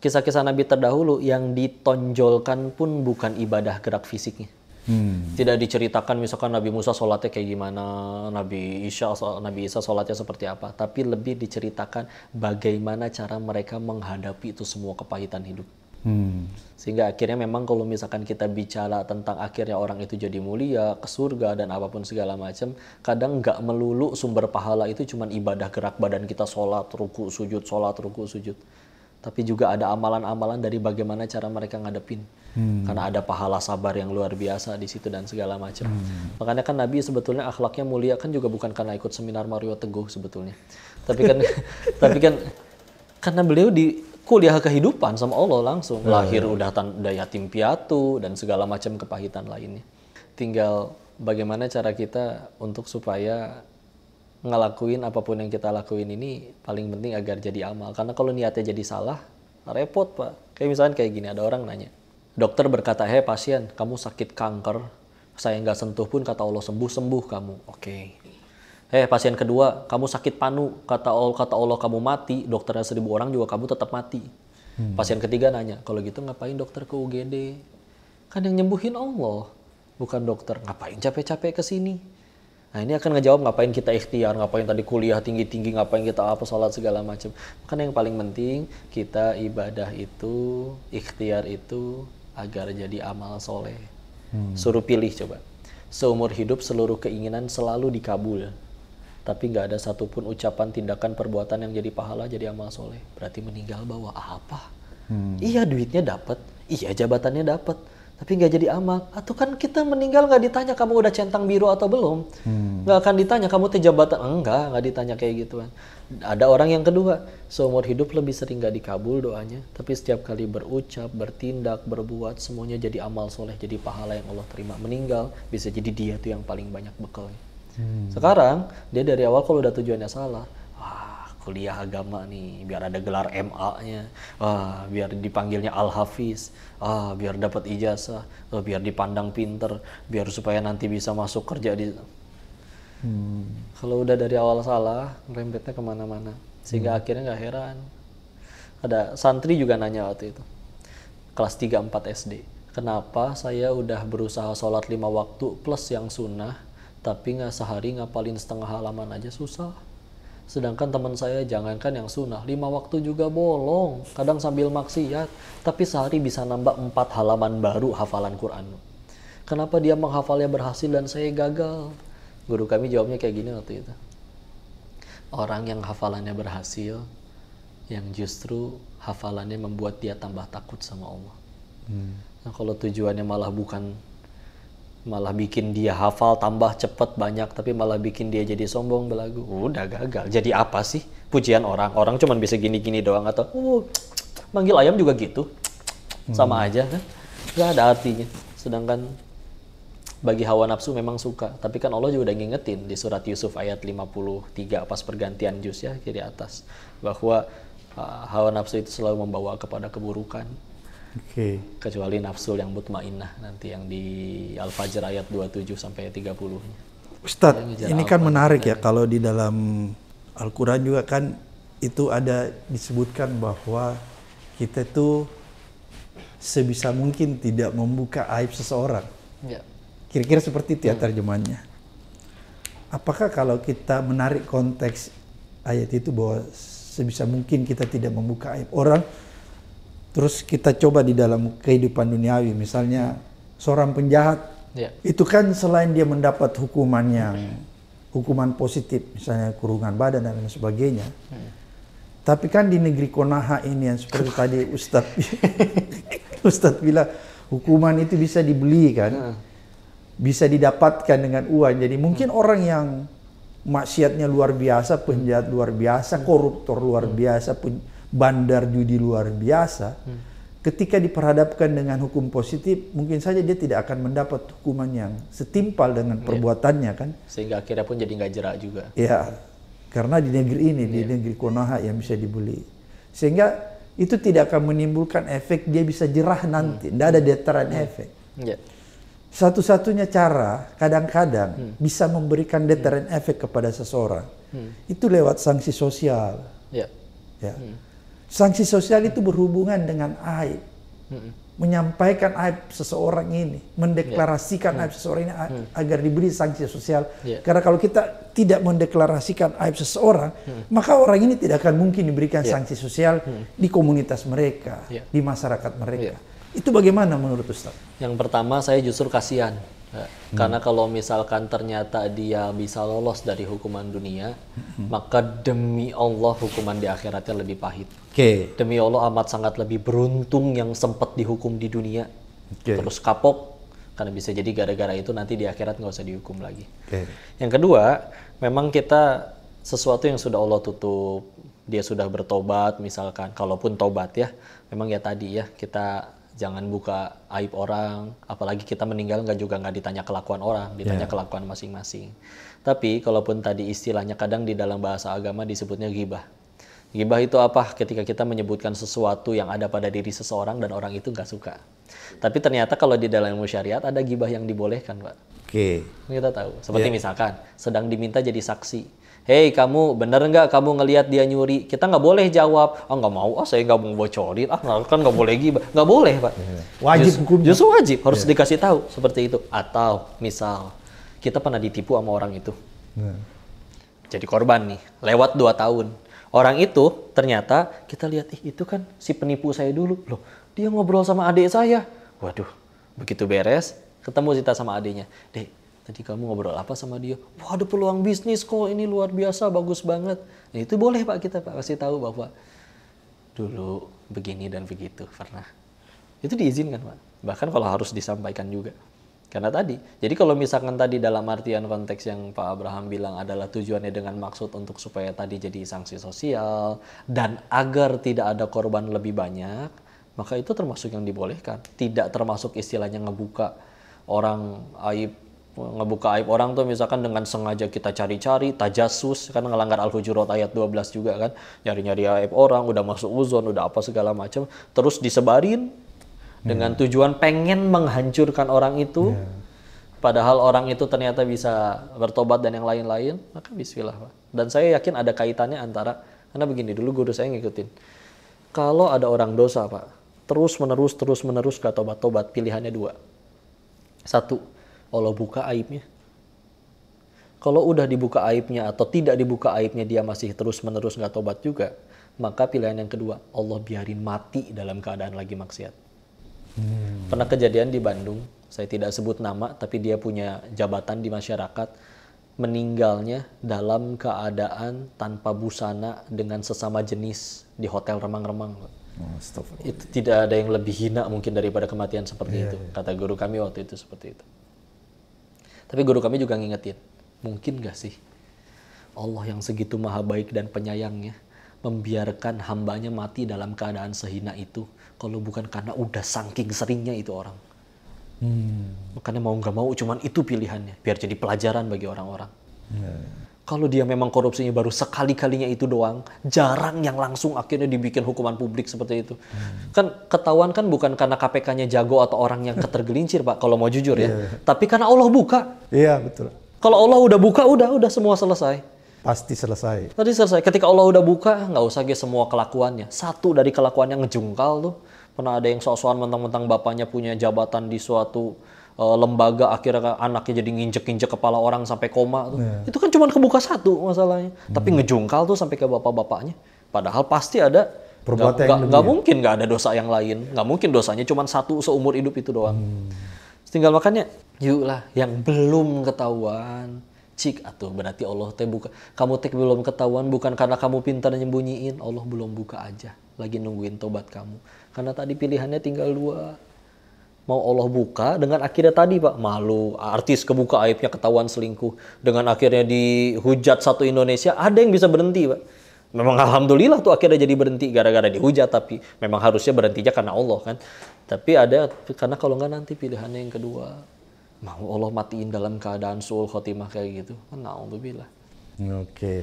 Kisah-kisah nabi terdahulu yang ditonjolkan pun bukan ibadah gerak fisiknya Hmm. Tidak diceritakan misalkan Nabi Musa sholatnya kayak gimana, Nabi Isa Nabi Isa sholatnya seperti apa, tapi lebih diceritakan bagaimana cara mereka menghadapi itu semua kepahitan hidup. Hmm. Sehingga akhirnya memang kalau misalkan kita bicara tentang akhirnya orang itu jadi mulia, ke surga dan apapun segala macam, kadang nggak melulu sumber pahala itu cuma ibadah gerak badan kita sholat, ruku, sujud, sholat, ruku, sujud tapi juga ada amalan-amalan dari bagaimana cara mereka ngadepin. Hmm. Karena ada pahala sabar yang luar biasa di situ dan segala macam. Hmm. Makanya kan Nabi sebetulnya akhlaknya mulia kan juga bukan karena ikut seminar Mario Teguh sebetulnya. Tapi kan tapi kan karena beliau di kuliah kehidupan sama Allah langsung. Hmm. Lahir udah tanda udah yatim piatu dan segala macam kepahitan lainnya. Tinggal bagaimana cara kita untuk supaya ngelakuin apapun yang kita lakuin ini paling penting agar jadi amal. Karena kalau niatnya jadi salah, repot pak. Kayak misalnya kayak gini, ada orang nanya. Dokter berkata, hei pasien, kamu sakit kanker, saya nggak sentuh pun kata Allah sembuh, sembuh kamu. Oke. Okay. Hei pasien kedua, kamu sakit panu, kata Allah, kata Allah kamu mati, dokternya seribu orang juga kamu tetap mati. Hmm. Pasien ketiga nanya, kalau gitu ngapain dokter ke UGD? Kan yang nyembuhin Allah, bukan dokter. Ngapain capek-capek ke sini? Nah ini akan ngejawab ngapain kita ikhtiar, ngapain tadi kuliah tinggi-tinggi, ngapain kita apa salat segala macam. Makanya yang paling penting kita ibadah itu, ikhtiar itu agar jadi amal soleh. Hmm. Suruh pilih coba. Seumur hidup seluruh keinginan selalu dikabul. Tapi nggak ada satupun ucapan, tindakan, perbuatan yang jadi pahala, jadi amal soleh. Berarti meninggal bawa apa? Hmm. Iya duitnya dapat, iya jabatannya dapat, tapi nggak jadi amal atau kan kita meninggal nggak ditanya kamu udah centang biru atau belum hmm. nggak hmm. akan ditanya kamu teh jabatan enggak nggak ditanya kayak gituan ada orang yang kedua seumur hidup lebih sering nggak dikabul doanya tapi setiap kali berucap bertindak berbuat semuanya jadi amal soleh jadi pahala yang Allah terima meninggal bisa jadi dia tuh yang paling banyak bekal hmm. sekarang dia dari awal kalau udah tujuannya salah kuliah agama nih biar ada gelar MA-nya ah biar dipanggilnya Al Hafiz ah biar dapat ijazah oh, biar dipandang pinter biar supaya nanti bisa masuk kerja di hmm. kalau udah dari awal salah rembetnya kemana-mana sehingga hmm. akhirnya nggak heran ada santri juga nanya waktu itu kelas 3 4 SD kenapa saya udah berusaha sholat lima waktu plus yang sunnah tapi nggak sehari ngapalin setengah halaman aja susah Sedangkan teman saya jangankan yang sunnah, lima waktu juga bolong. Kadang sambil maksiat, tapi sehari bisa nambah empat halaman baru hafalan Quran. Kenapa dia menghafalnya berhasil dan saya gagal? Guru kami jawabnya kayak gini waktu itu. Orang yang hafalannya berhasil, yang justru hafalannya membuat dia tambah takut sama Allah. Hmm. Nah, kalau tujuannya malah bukan malah bikin dia hafal tambah cepet banyak tapi malah bikin dia jadi sombong belagu udah gagal jadi apa sih pujian orang orang cuman bisa gini-gini doang atau oh, manggil ayam juga gitu sama hmm. aja kan nggak ada artinya sedangkan bagi hawa nafsu memang suka tapi kan Allah juga udah ngingetin di surat Yusuf ayat 53 pas pergantian jus ya kiri atas bahwa uh, hawa nafsu itu selalu membawa kepada keburukan Okay. Kecuali nafsul yang mutmainnah nanti yang di Al-Fajr ayat 27 sampai 30. Ustadz, ini kan menarik ya kalau di dalam Al-Qur'an juga kan itu ada disebutkan bahwa kita tuh sebisa mungkin tidak membuka aib seseorang. Ya. Kira-kira seperti itu ya hmm. terjemahannya. Apakah kalau kita menarik konteks ayat itu bahwa sebisa mungkin kita tidak membuka aib orang, Terus kita coba di dalam kehidupan duniawi, misalnya seorang penjahat, yeah. itu kan selain dia mendapat hukuman yang hukuman positif, misalnya kurungan badan dan lain sebagainya, hmm. tapi kan di negeri konoha ini yang seperti tadi Ustadz Ustadz bilang hukuman itu bisa dibeli kan, hmm. bisa didapatkan dengan uang. Jadi mungkin hmm. orang yang maksiatnya luar biasa, penjahat luar biasa, koruptor luar hmm. biasa, penjahat, bandar judi luar biasa, hmm. ketika diperhadapkan dengan hukum positif, mungkin saja dia tidak akan mendapat hukuman yang setimpal dengan iya. perbuatannya kan. Sehingga akhirnya pun jadi nggak jerak juga. Ya, karena di negeri ini, yeah. di iya. negeri Konoha yang bisa dibeli. Sehingga itu tidak akan menimbulkan efek dia bisa jerah hmm. nanti, tidak hmm. ada deteran hmm. efek. Yeah. Satu-satunya cara kadang-kadang hmm. bisa memberikan deteren hmm. efek kepada seseorang hmm. itu lewat sanksi sosial. Yeah. Ya. Hmm Sanksi sosial itu berhubungan dengan aib. Hmm. Menyampaikan aib seseorang ini, mendeklarasikan yeah. aib mm. seseorang ini mm. agar diberi sanksi sosial. Yeah. Karena kalau kita tidak mendeklarasikan aib seseorang, mm. maka orang ini tidak akan mungkin diberikan yeah. sanksi sosial di komunitas mereka, yeah. di masyarakat mereka. Yeah. Itu bagaimana menurut Ustaz? Yang pertama saya justru kasihan. Hmm. Karena kalau misalkan ternyata dia bisa lolos dari hukuman dunia, hmm. maka demi Allah hukuman di akhiratnya lebih pahit. Okay. Demi Allah amat sangat lebih beruntung yang sempat dihukum di dunia. Okay. Terus kapok karena bisa jadi gara-gara itu nanti di akhirat nggak usah dihukum lagi. Okay. Yang kedua, memang kita sesuatu yang sudah Allah tutup, dia sudah bertobat misalkan, kalaupun tobat ya, memang ya tadi ya kita jangan buka aib orang, apalagi kita meninggal nggak juga nggak ditanya kelakuan orang, ditanya yeah. kelakuan masing-masing. Tapi kalaupun tadi istilahnya kadang di dalam bahasa agama disebutnya gibah. Gibah itu apa? Ketika kita menyebutkan sesuatu yang ada pada diri seseorang dan orang itu nggak suka. Tapi ternyata kalau di dalam ilmu syariat ada gibah yang dibolehkan, Pak. Oke. Okay. Kita tahu. Seperti yeah. misalkan sedang diminta jadi saksi. Hei kamu bener nggak kamu ngelihat dia nyuri? Kita nggak boleh jawab. Ah nggak mau. Ah saya nggak mau bocorin. Ah nggak kan nggak boleh gibah. Nggak boleh pak. Ya. Wajib Just, Justru wajib harus yeah. dikasih tahu seperti itu. Atau misal kita pernah ditipu sama orang itu. Yeah. Jadi korban nih lewat 2 tahun Orang itu ternyata kita lihat, ih itu kan si penipu saya dulu. Loh, dia ngobrol sama adik saya. Waduh, begitu beres, ketemu Zita sama adiknya. deh tadi kamu ngobrol apa sama dia? waduh peluang bisnis kok, ini luar biasa, bagus banget. Nah, itu boleh Pak kita Pak kasih tahu bahwa dulu begini dan begitu pernah. Itu diizinkan Pak. Bahkan kalau harus disampaikan juga. Karena tadi, jadi kalau misalkan tadi dalam artian konteks yang Pak Abraham bilang adalah tujuannya dengan maksud untuk supaya tadi jadi sanksi sosial dan agar tidak ada korban lebih banyak, maka itu termasuk yang dibolehkan. Tidak termasuk istilahnya ngebuka orang aib ngebuka aib orang tuh misalkan dengan sengaja kita cari-cari tajasus kan ngelanggar al-hujurat ayat 12 juga kan nyari-nyari aib orang udah masuk uzon udah apa segala macam terus disebarin dengan tujuan pengen menghancurkan orang itu yeah. padahal orang itu ternyata bisa bertobat dan yang lain-lain maka bismillah Pak. dan saya yakin ada kaitannya antara karena begini dulu guru saya ngikutin kalau ada orang dosa Pak terus menerus terus menerus ke tobat-tobat pilihannya dua satu Allah buka aibnya kalau udah dibuka aibnya atau tidak dibuka aibnya dia masih terus menerus nggak tobat juga maka pilihan yang kedua Allah biarin mati dalam keadaan lagi maksiat Hmm. Pernah kejadian di Bandung, saya tidak sebut nama, tapi dia punya jabatan di masyarakat meninggalnya dalam keadaan tanpa busana dengan sesama jenis di hotel remang-remang. Oh, itu tidak ada yang lebih hina mungkin daripada kematian seperti yeah, itu. Yeah. Kata guru kami waktu itu seperti itu. Tapi guru kami juga ngingetin, mungkin gak sih Allah yang segitu maha baik dan penyayangnya membiarkan hambanya mati dalam keadaan sehina itu kalau bukan karena udah saking seringnya itu orang. Hmm. Makanya mau nggak mau cuman itu pilihannya biar jadi pelajaran bagi orang-orang. Hmm. Kalau dia memang korupsinya baru sekali-kalinya itu doang, jarang yang langsung akhirnya dibikin hukuman publik seperti itu. Hmm. Kan ketahuan kan bukan karena KPK-nya jago atau orang yang ketergelincir, Pak, kalau mau jujur ya. Yeah. Tapi karena Allah buka. Iya, yeah, betul. Kalau Allah udah buka, udah udah semua selesai pasti selesai. Tadi selesai. Ketika Allah udah buka, nggak usah gitu semua kelakuannya. Satu dari kelakuan yang ngejungkal tuh. Pernah ada yang sok-sokan mentang-mentang bapaknya punya jabatan di suatu uh, lembaga akhirnya kan anaknya jadi nginjek nginjek kepala orang sampai koma tuh. Yeah. Itu kan cuma kebuka satu masalahnya. Hmm. Tapi ngejungkal tuh sampai ke bapak-bapaknya. Padahal pasti ada perbuatan gak, yang gak, gak mungkin nggak ada dosa yang lain. Gak mungkin dosanya cuma satu seumur hidup itu doang. Hmm. Tinggal makanya, yuklah yang belum ketahuan cik atau berarti Allah teh buka kamu teh belum ketahuan bukan karena kamu pintar nyembunyiin Allah belum buka aja lagi nungguin tobat kamu karena tadi pilihannya tinggal dua mau Allah buka dengan akhirnya tadi pak malu artis kebuka aibnya ketahuan selingkuh dengan akhirnya dihujat satu Indonesia ada yang bisa berhenti pak memang alhamdulillah tuh akhirnya jadi berhenti gara-gara dihujat tapi memang harusnya berhentinya karena Allah kan tapi ada karena kalau nggak nanti pilihannya yang kedua mau Allah matiin dalam keadaan suul khotimah kayak gitu kan naudzubillah oke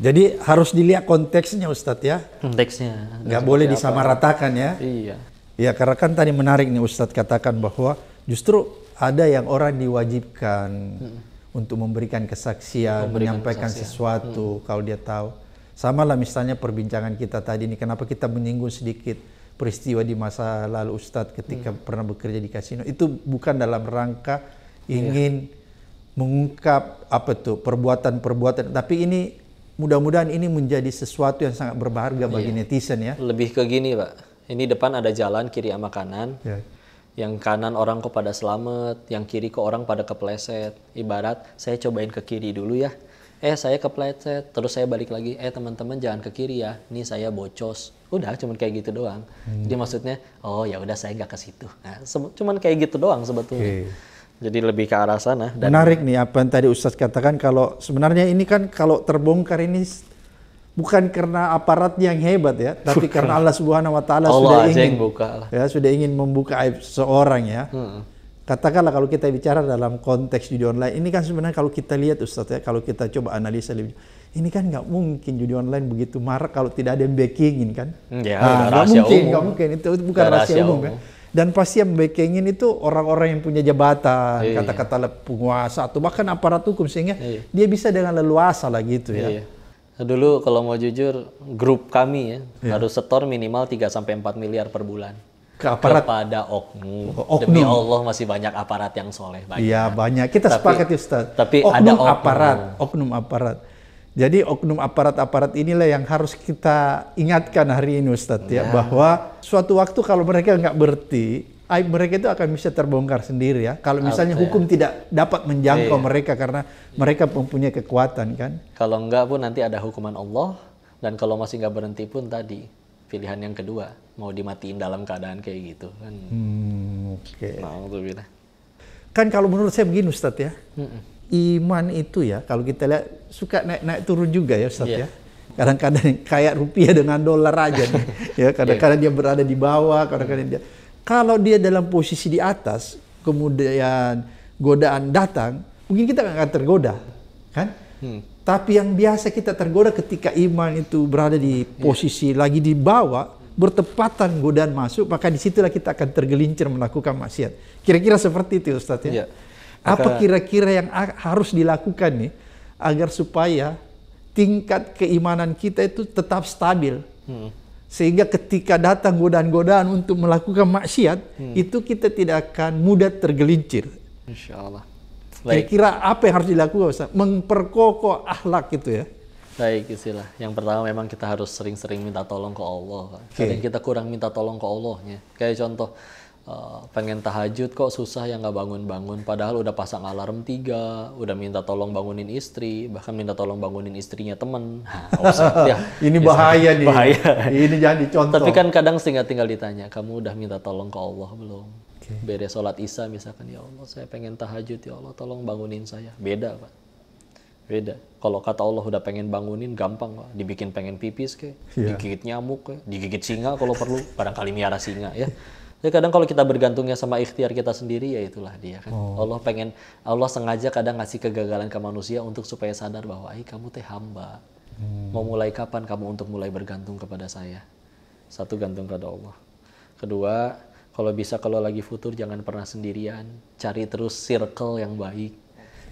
jadi harus dilihat konteksnya Ustadz ya konteksnya nggak boleh disamaratakan ya iya ya karena kan tadi menarik nih Ustadz katakan bahwa justru ada yang orang diwajibkan hmm. untuk memberikan kesaksian memberikan menyampaikan kesaksian. sesuatu hmm. kalau dia tahu sama lah misalnya perbincangan kita tadi ini kenapa kita menyinggung sedikit peristiwa di masa lalu Ustadz ketika hmm. pernah bekerja di kasino itu bukan dalam rangka iya. ingin mengungkap apa tuh perbuatan-perbuatan tapi ini mudah-mudahan ini menjadi sesuatu yang sangat berharga bagi iya. netizen ya lebih ke gini pak ini depan ada jalan kiri sama kanan yeah. yang kanan orang kok pada selamat yang kiri kok orang pada kepleset ibarat saya cobain ke kiri dulu ya eh saya kepleset terus saya balik lagi eh teman-teman jangan ke kiri ya ini saya bocos udah cuman kayak gitu doang hmm. jadi maksudnya oh ya udah saya nggak ke situ nah, cuman kayak gitu doang sebetulnya okay. jadi lebih ke arah sana dan menarik nih apa yang tadi Ustadz katakan kalau sebenarnya ini kan kalau terbongkar ini bukan karena aparat yang hebat ya, tapi bukan. karena Allah Subhanahu wa taala sudah ingin buka Ya, sudah ingin membuka aib seseorang ya. Hmm katakanlah kalau kita bicara dalam konteks judi online ini kan sebenarnya kalau kita lihat Ustaz ya kalau kita coba analisa lebih ini kan nggak mungkin judi online begitu marah kalau tidak ada yang backingin kan hmm, ya, nah, nggak mungkin nggak mungkin itu bukan rahasia, rahasia umum, ya. umum. Kan? dan pasti yang backingin itu orang-orang yang punya jabatan iya. kata-kata penguasa atau bahkan aparat hukum sehingga iya. dia bisa dengan leluasa lah gitu ya iya. dulu kalau mau jujur grup kami ya iya. harus setor minimal 3 sampai empat miliar per bulan ke aparat kepada oknum. oknum. Demi Allah masih banyak aparat yang soleh banyak. Iya banyak. Kita tapi, sepakat ya Ustaz. Tapi oknum ada oknum. aparat, oknum aparat. Jadi oknum aparat-aparat inilah yang harus kita ingatkan hari ini Ustadz ya. ya bahwa suatu waktu kalau mereka nggak berhenti aib mereka itu akan bisa terbongkar sendiri ya. Kalau misalnya ya. hukum ya. tidak dapat menjangkau iya. mereka karena mereka mempunyai kekuatan kan. Kalau enggak pun nanti ada hukuman Allah dan kalau masih nggak berhenti pun tadi pilihan yang kedua mau dimatiin dalam keadaan kayak gitu kan. Hmm, Oke. Okay. Nah, gitu. kan kalau menurut saya begini Ustadz ya, Mm-mm. iman itu ya kalau kita lihat suka naik-naik turun juga ya Ustadz yeah. ya. Kadang-kadang kayak rupiah dengan dolar aja nih. ya kadang-kadang iya. dia berada di bawah, kadang-kadang dia. Kalau dia dalam posisi di atas, kemudian godaan datang, mungkin kita nggak akan tergoda, kan? Hmm. Tapi yang biasa kita tergoda ketika iman itu berada di iya. posisi yeah. lagi di bawah, bertepatan godaan masuk, maka disitulah kita akan tergelincir melakukan maksiat. Kira-kira seperti itu Ustaz ya. ya. Apa kira-kira yang harus dilakukan nih agar supaya tingkat keimanan kita itu tetap stabil. Hmm. Sehingga ketika datang godaan-godaan untuk melakukan maksiat, hmm. itu kita tidak akan mudah tergelincir. Insya Allah. Kira-kira apa yang harus dilakukan Ustaz? Memperkokoh akhlak gitu ya. Baik, istilah. Yang pertama memang kita harus sering-sering minta tolong ke Allah. Okay. Kadang kita kurang minta tolong ke Allahnya. Kayak contoh, Uh, pengen tahajud kok susah ya nggak bangun-bangun padahal udah pasang alarm tiga udah minta tolong bangunin istri bahkan minta tolong bangunin istrinya temen nah, ya, ini ya, bahaya nih bahaya ini jangan dicontoh tapi kan kadang tinggal tinggal ditanya kamu udah minta tolong ke Allah belum okay. beres sholat isya misalkan ya Allah saya pengen tahajud ya Allah tolong bangunin saya beda pak Beda. Kalau kata Allah udah pengen bangunin, gampang kok. Dibikin pengen pipis ke, yeah. digigit nyamuk ke, digigit singa kalau perlu, barangkali miara singa ya. Jadi ya, kadang kalau kita bergantungnya sama ikhtiar kita sendiri ya itulah dia kan. Oh. Allah pengen Allah sengaja kadang ngasih kegagalan ke manusia untuk supaya sadar bahwa ay kamu teh hamba. Hmm. Mau mulai kapan kamu untuk mulai bergantung kepada saya? Satu gantung pada Allah. Kedua, kalau bisa kalau lagi futur jangan pernah sendirian, cari terus circle yang baik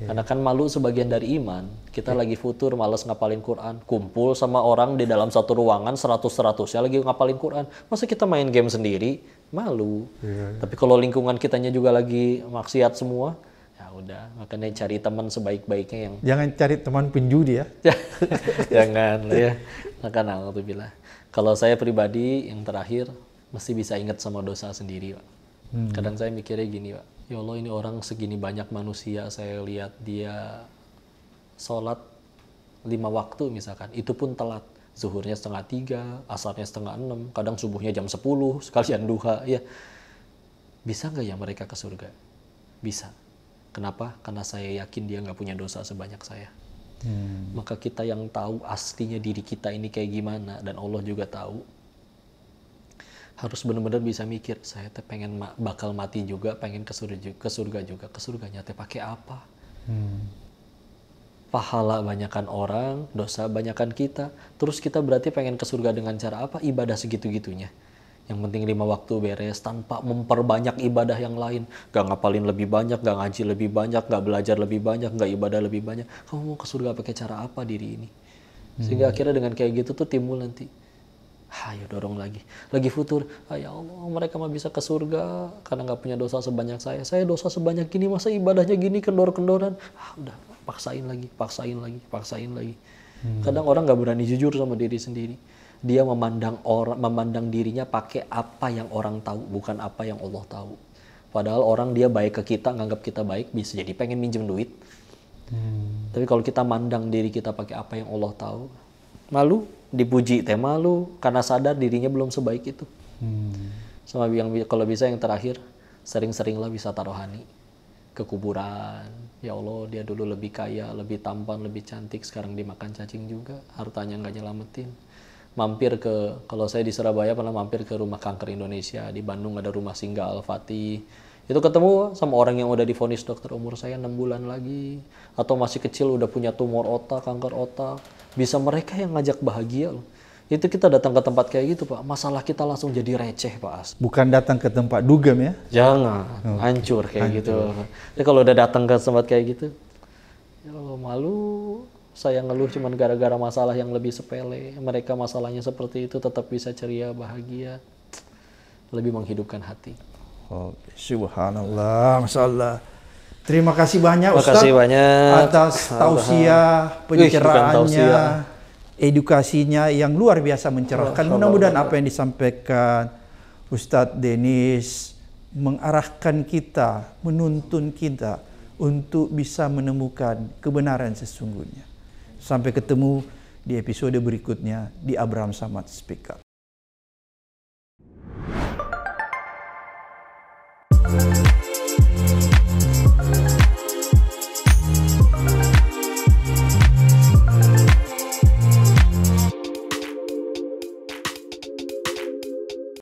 Iya. Karena kan malu sebagian dari iman. Kita okay. Iya. lagi futur, males ngapalin Quran. Kumpul sama orang di dalam satu ruangan, seratus-seratusnya lagi ngapalin Quran. Masa kita main game sendiri? Malu. Yeah. Tapi kalau lingkungan kitanya juga lagi maksiat semua, ya udah. Makanya cari teman sebaik-baiknya yang... Jangan cari teman penjudi ya. Jangan ya. Makan nah, alhamdulillah. Kalau saya pribadi, yang terakhir, mesti bisa ingat sama dosa sendiri, Pak. Hmm. Kadang saya mikirnya gini, Pak ya Allah ini orang segini banyak manusia saya lihat dia sholat lima waktu misalkan itu pun telat zuhurnya setengah tiga asarnya setengah enam kadang subuhnya jam sepuluh sekalian duha ya bisa nggak ya mereka ke surga bisa kenapa karena saya yakin dia nggak punya dosa sebanyak saya hmm. maka kita yang tahu aslinya diri kita ini kayak gimana dan Allah juga tahu harus benar-benar bisa mikir saya teh pengen ma bakal mati juga pengen ke surga juga ke surga juga ke surganya teh pakai apa hmm. pahala banyakkan orang dosa banyakkan kita terus kita berarti pengen ke surga dengan cara apa ibadah segitu gitunya yang penting lima waktu beres tanpa memperbanyak ibadah yang lain gak ngapalin lebih banyak gak ngaji lebih banyak gak belajar lebih banyak gak ibadah lebih banyak kamu mau ke surga pakai cara apa diri ini hmm. sehingga hmm. akhirnya dengan kayak gitu tuh timbul nanti ayo dorong lagi. Lagi futur, ah, ya Allah mereka mah bisa ke surga karena nggak punya dosa sebanyak saya. Saya dosa sebanyak gini masa ibadahnya gini kendor-kendoran. Ah, udah paksain lagi, paksain lagi, paksain lagi. Hmm. Kadang orang nggak berani jujur sama diri sendiri. Dia memandang orang, memandang dirinya pakai apa yang orang tahu, bukan apa yang Allah tahu. Padahal orang dia baik ke kita, nganggap kita baik, bisa jadi pengen minjem duit. Hmm. Tapi kalau kita mandang diri kita pakai apa yang Allah tahu, malu dipuji teh malu karena sadar dirinya belum sebaik itu. Hmm. Sama yang kalau bisa yang terakhir sering-seringlah bisa taruhani ke kuburan. Ya Allah, dia dulu lebih kaya, lebih tampan, lebih cantik, sekarang dimakan cacing juga, hartanya nggak nyelamatin. Mampir ke, kalau saya di Surabaya pernah mampir ke rumah kanker Indonesia, di Bandung ada rumah singgah Al-Fatih, itu ketemu sama orang yang udah difonis dokter umur saya enam bulan lagi atau masih kecil udah punya tumor otak kanker otak bisa mereka yang ngajak bahagia loh itu kita datang ke tempat kayak gitu pak masalah kita langsung jadi receh pak As. bukan datang ke tempat dugem ya jangan oh, okay. hancur kayak hancur. gitu jadi kalau udah datang ke tempat kayak gitu ya Allah malu saya ngeluh cuma gara-gara masalah yang lebih sepele mereka masalahnya seperti itu tetap bisa ceria bahagia lebih menghidupkan hati Okay. subhanallah, masyaallah. Terima kasih banyak Ustaz. Terima kasih banyak atas tausiah, pencerahannya, edukasinya yang luar biasa mencerahkan. Mudah-mudahan apa yang disampaikan Ustadz Denis mengarahkan kita, menuntun kita untuk bisa menemukan kebenaran sesungguhnya. Sampai ketemu di episode berikutnya di Abraham Samad Speak Up.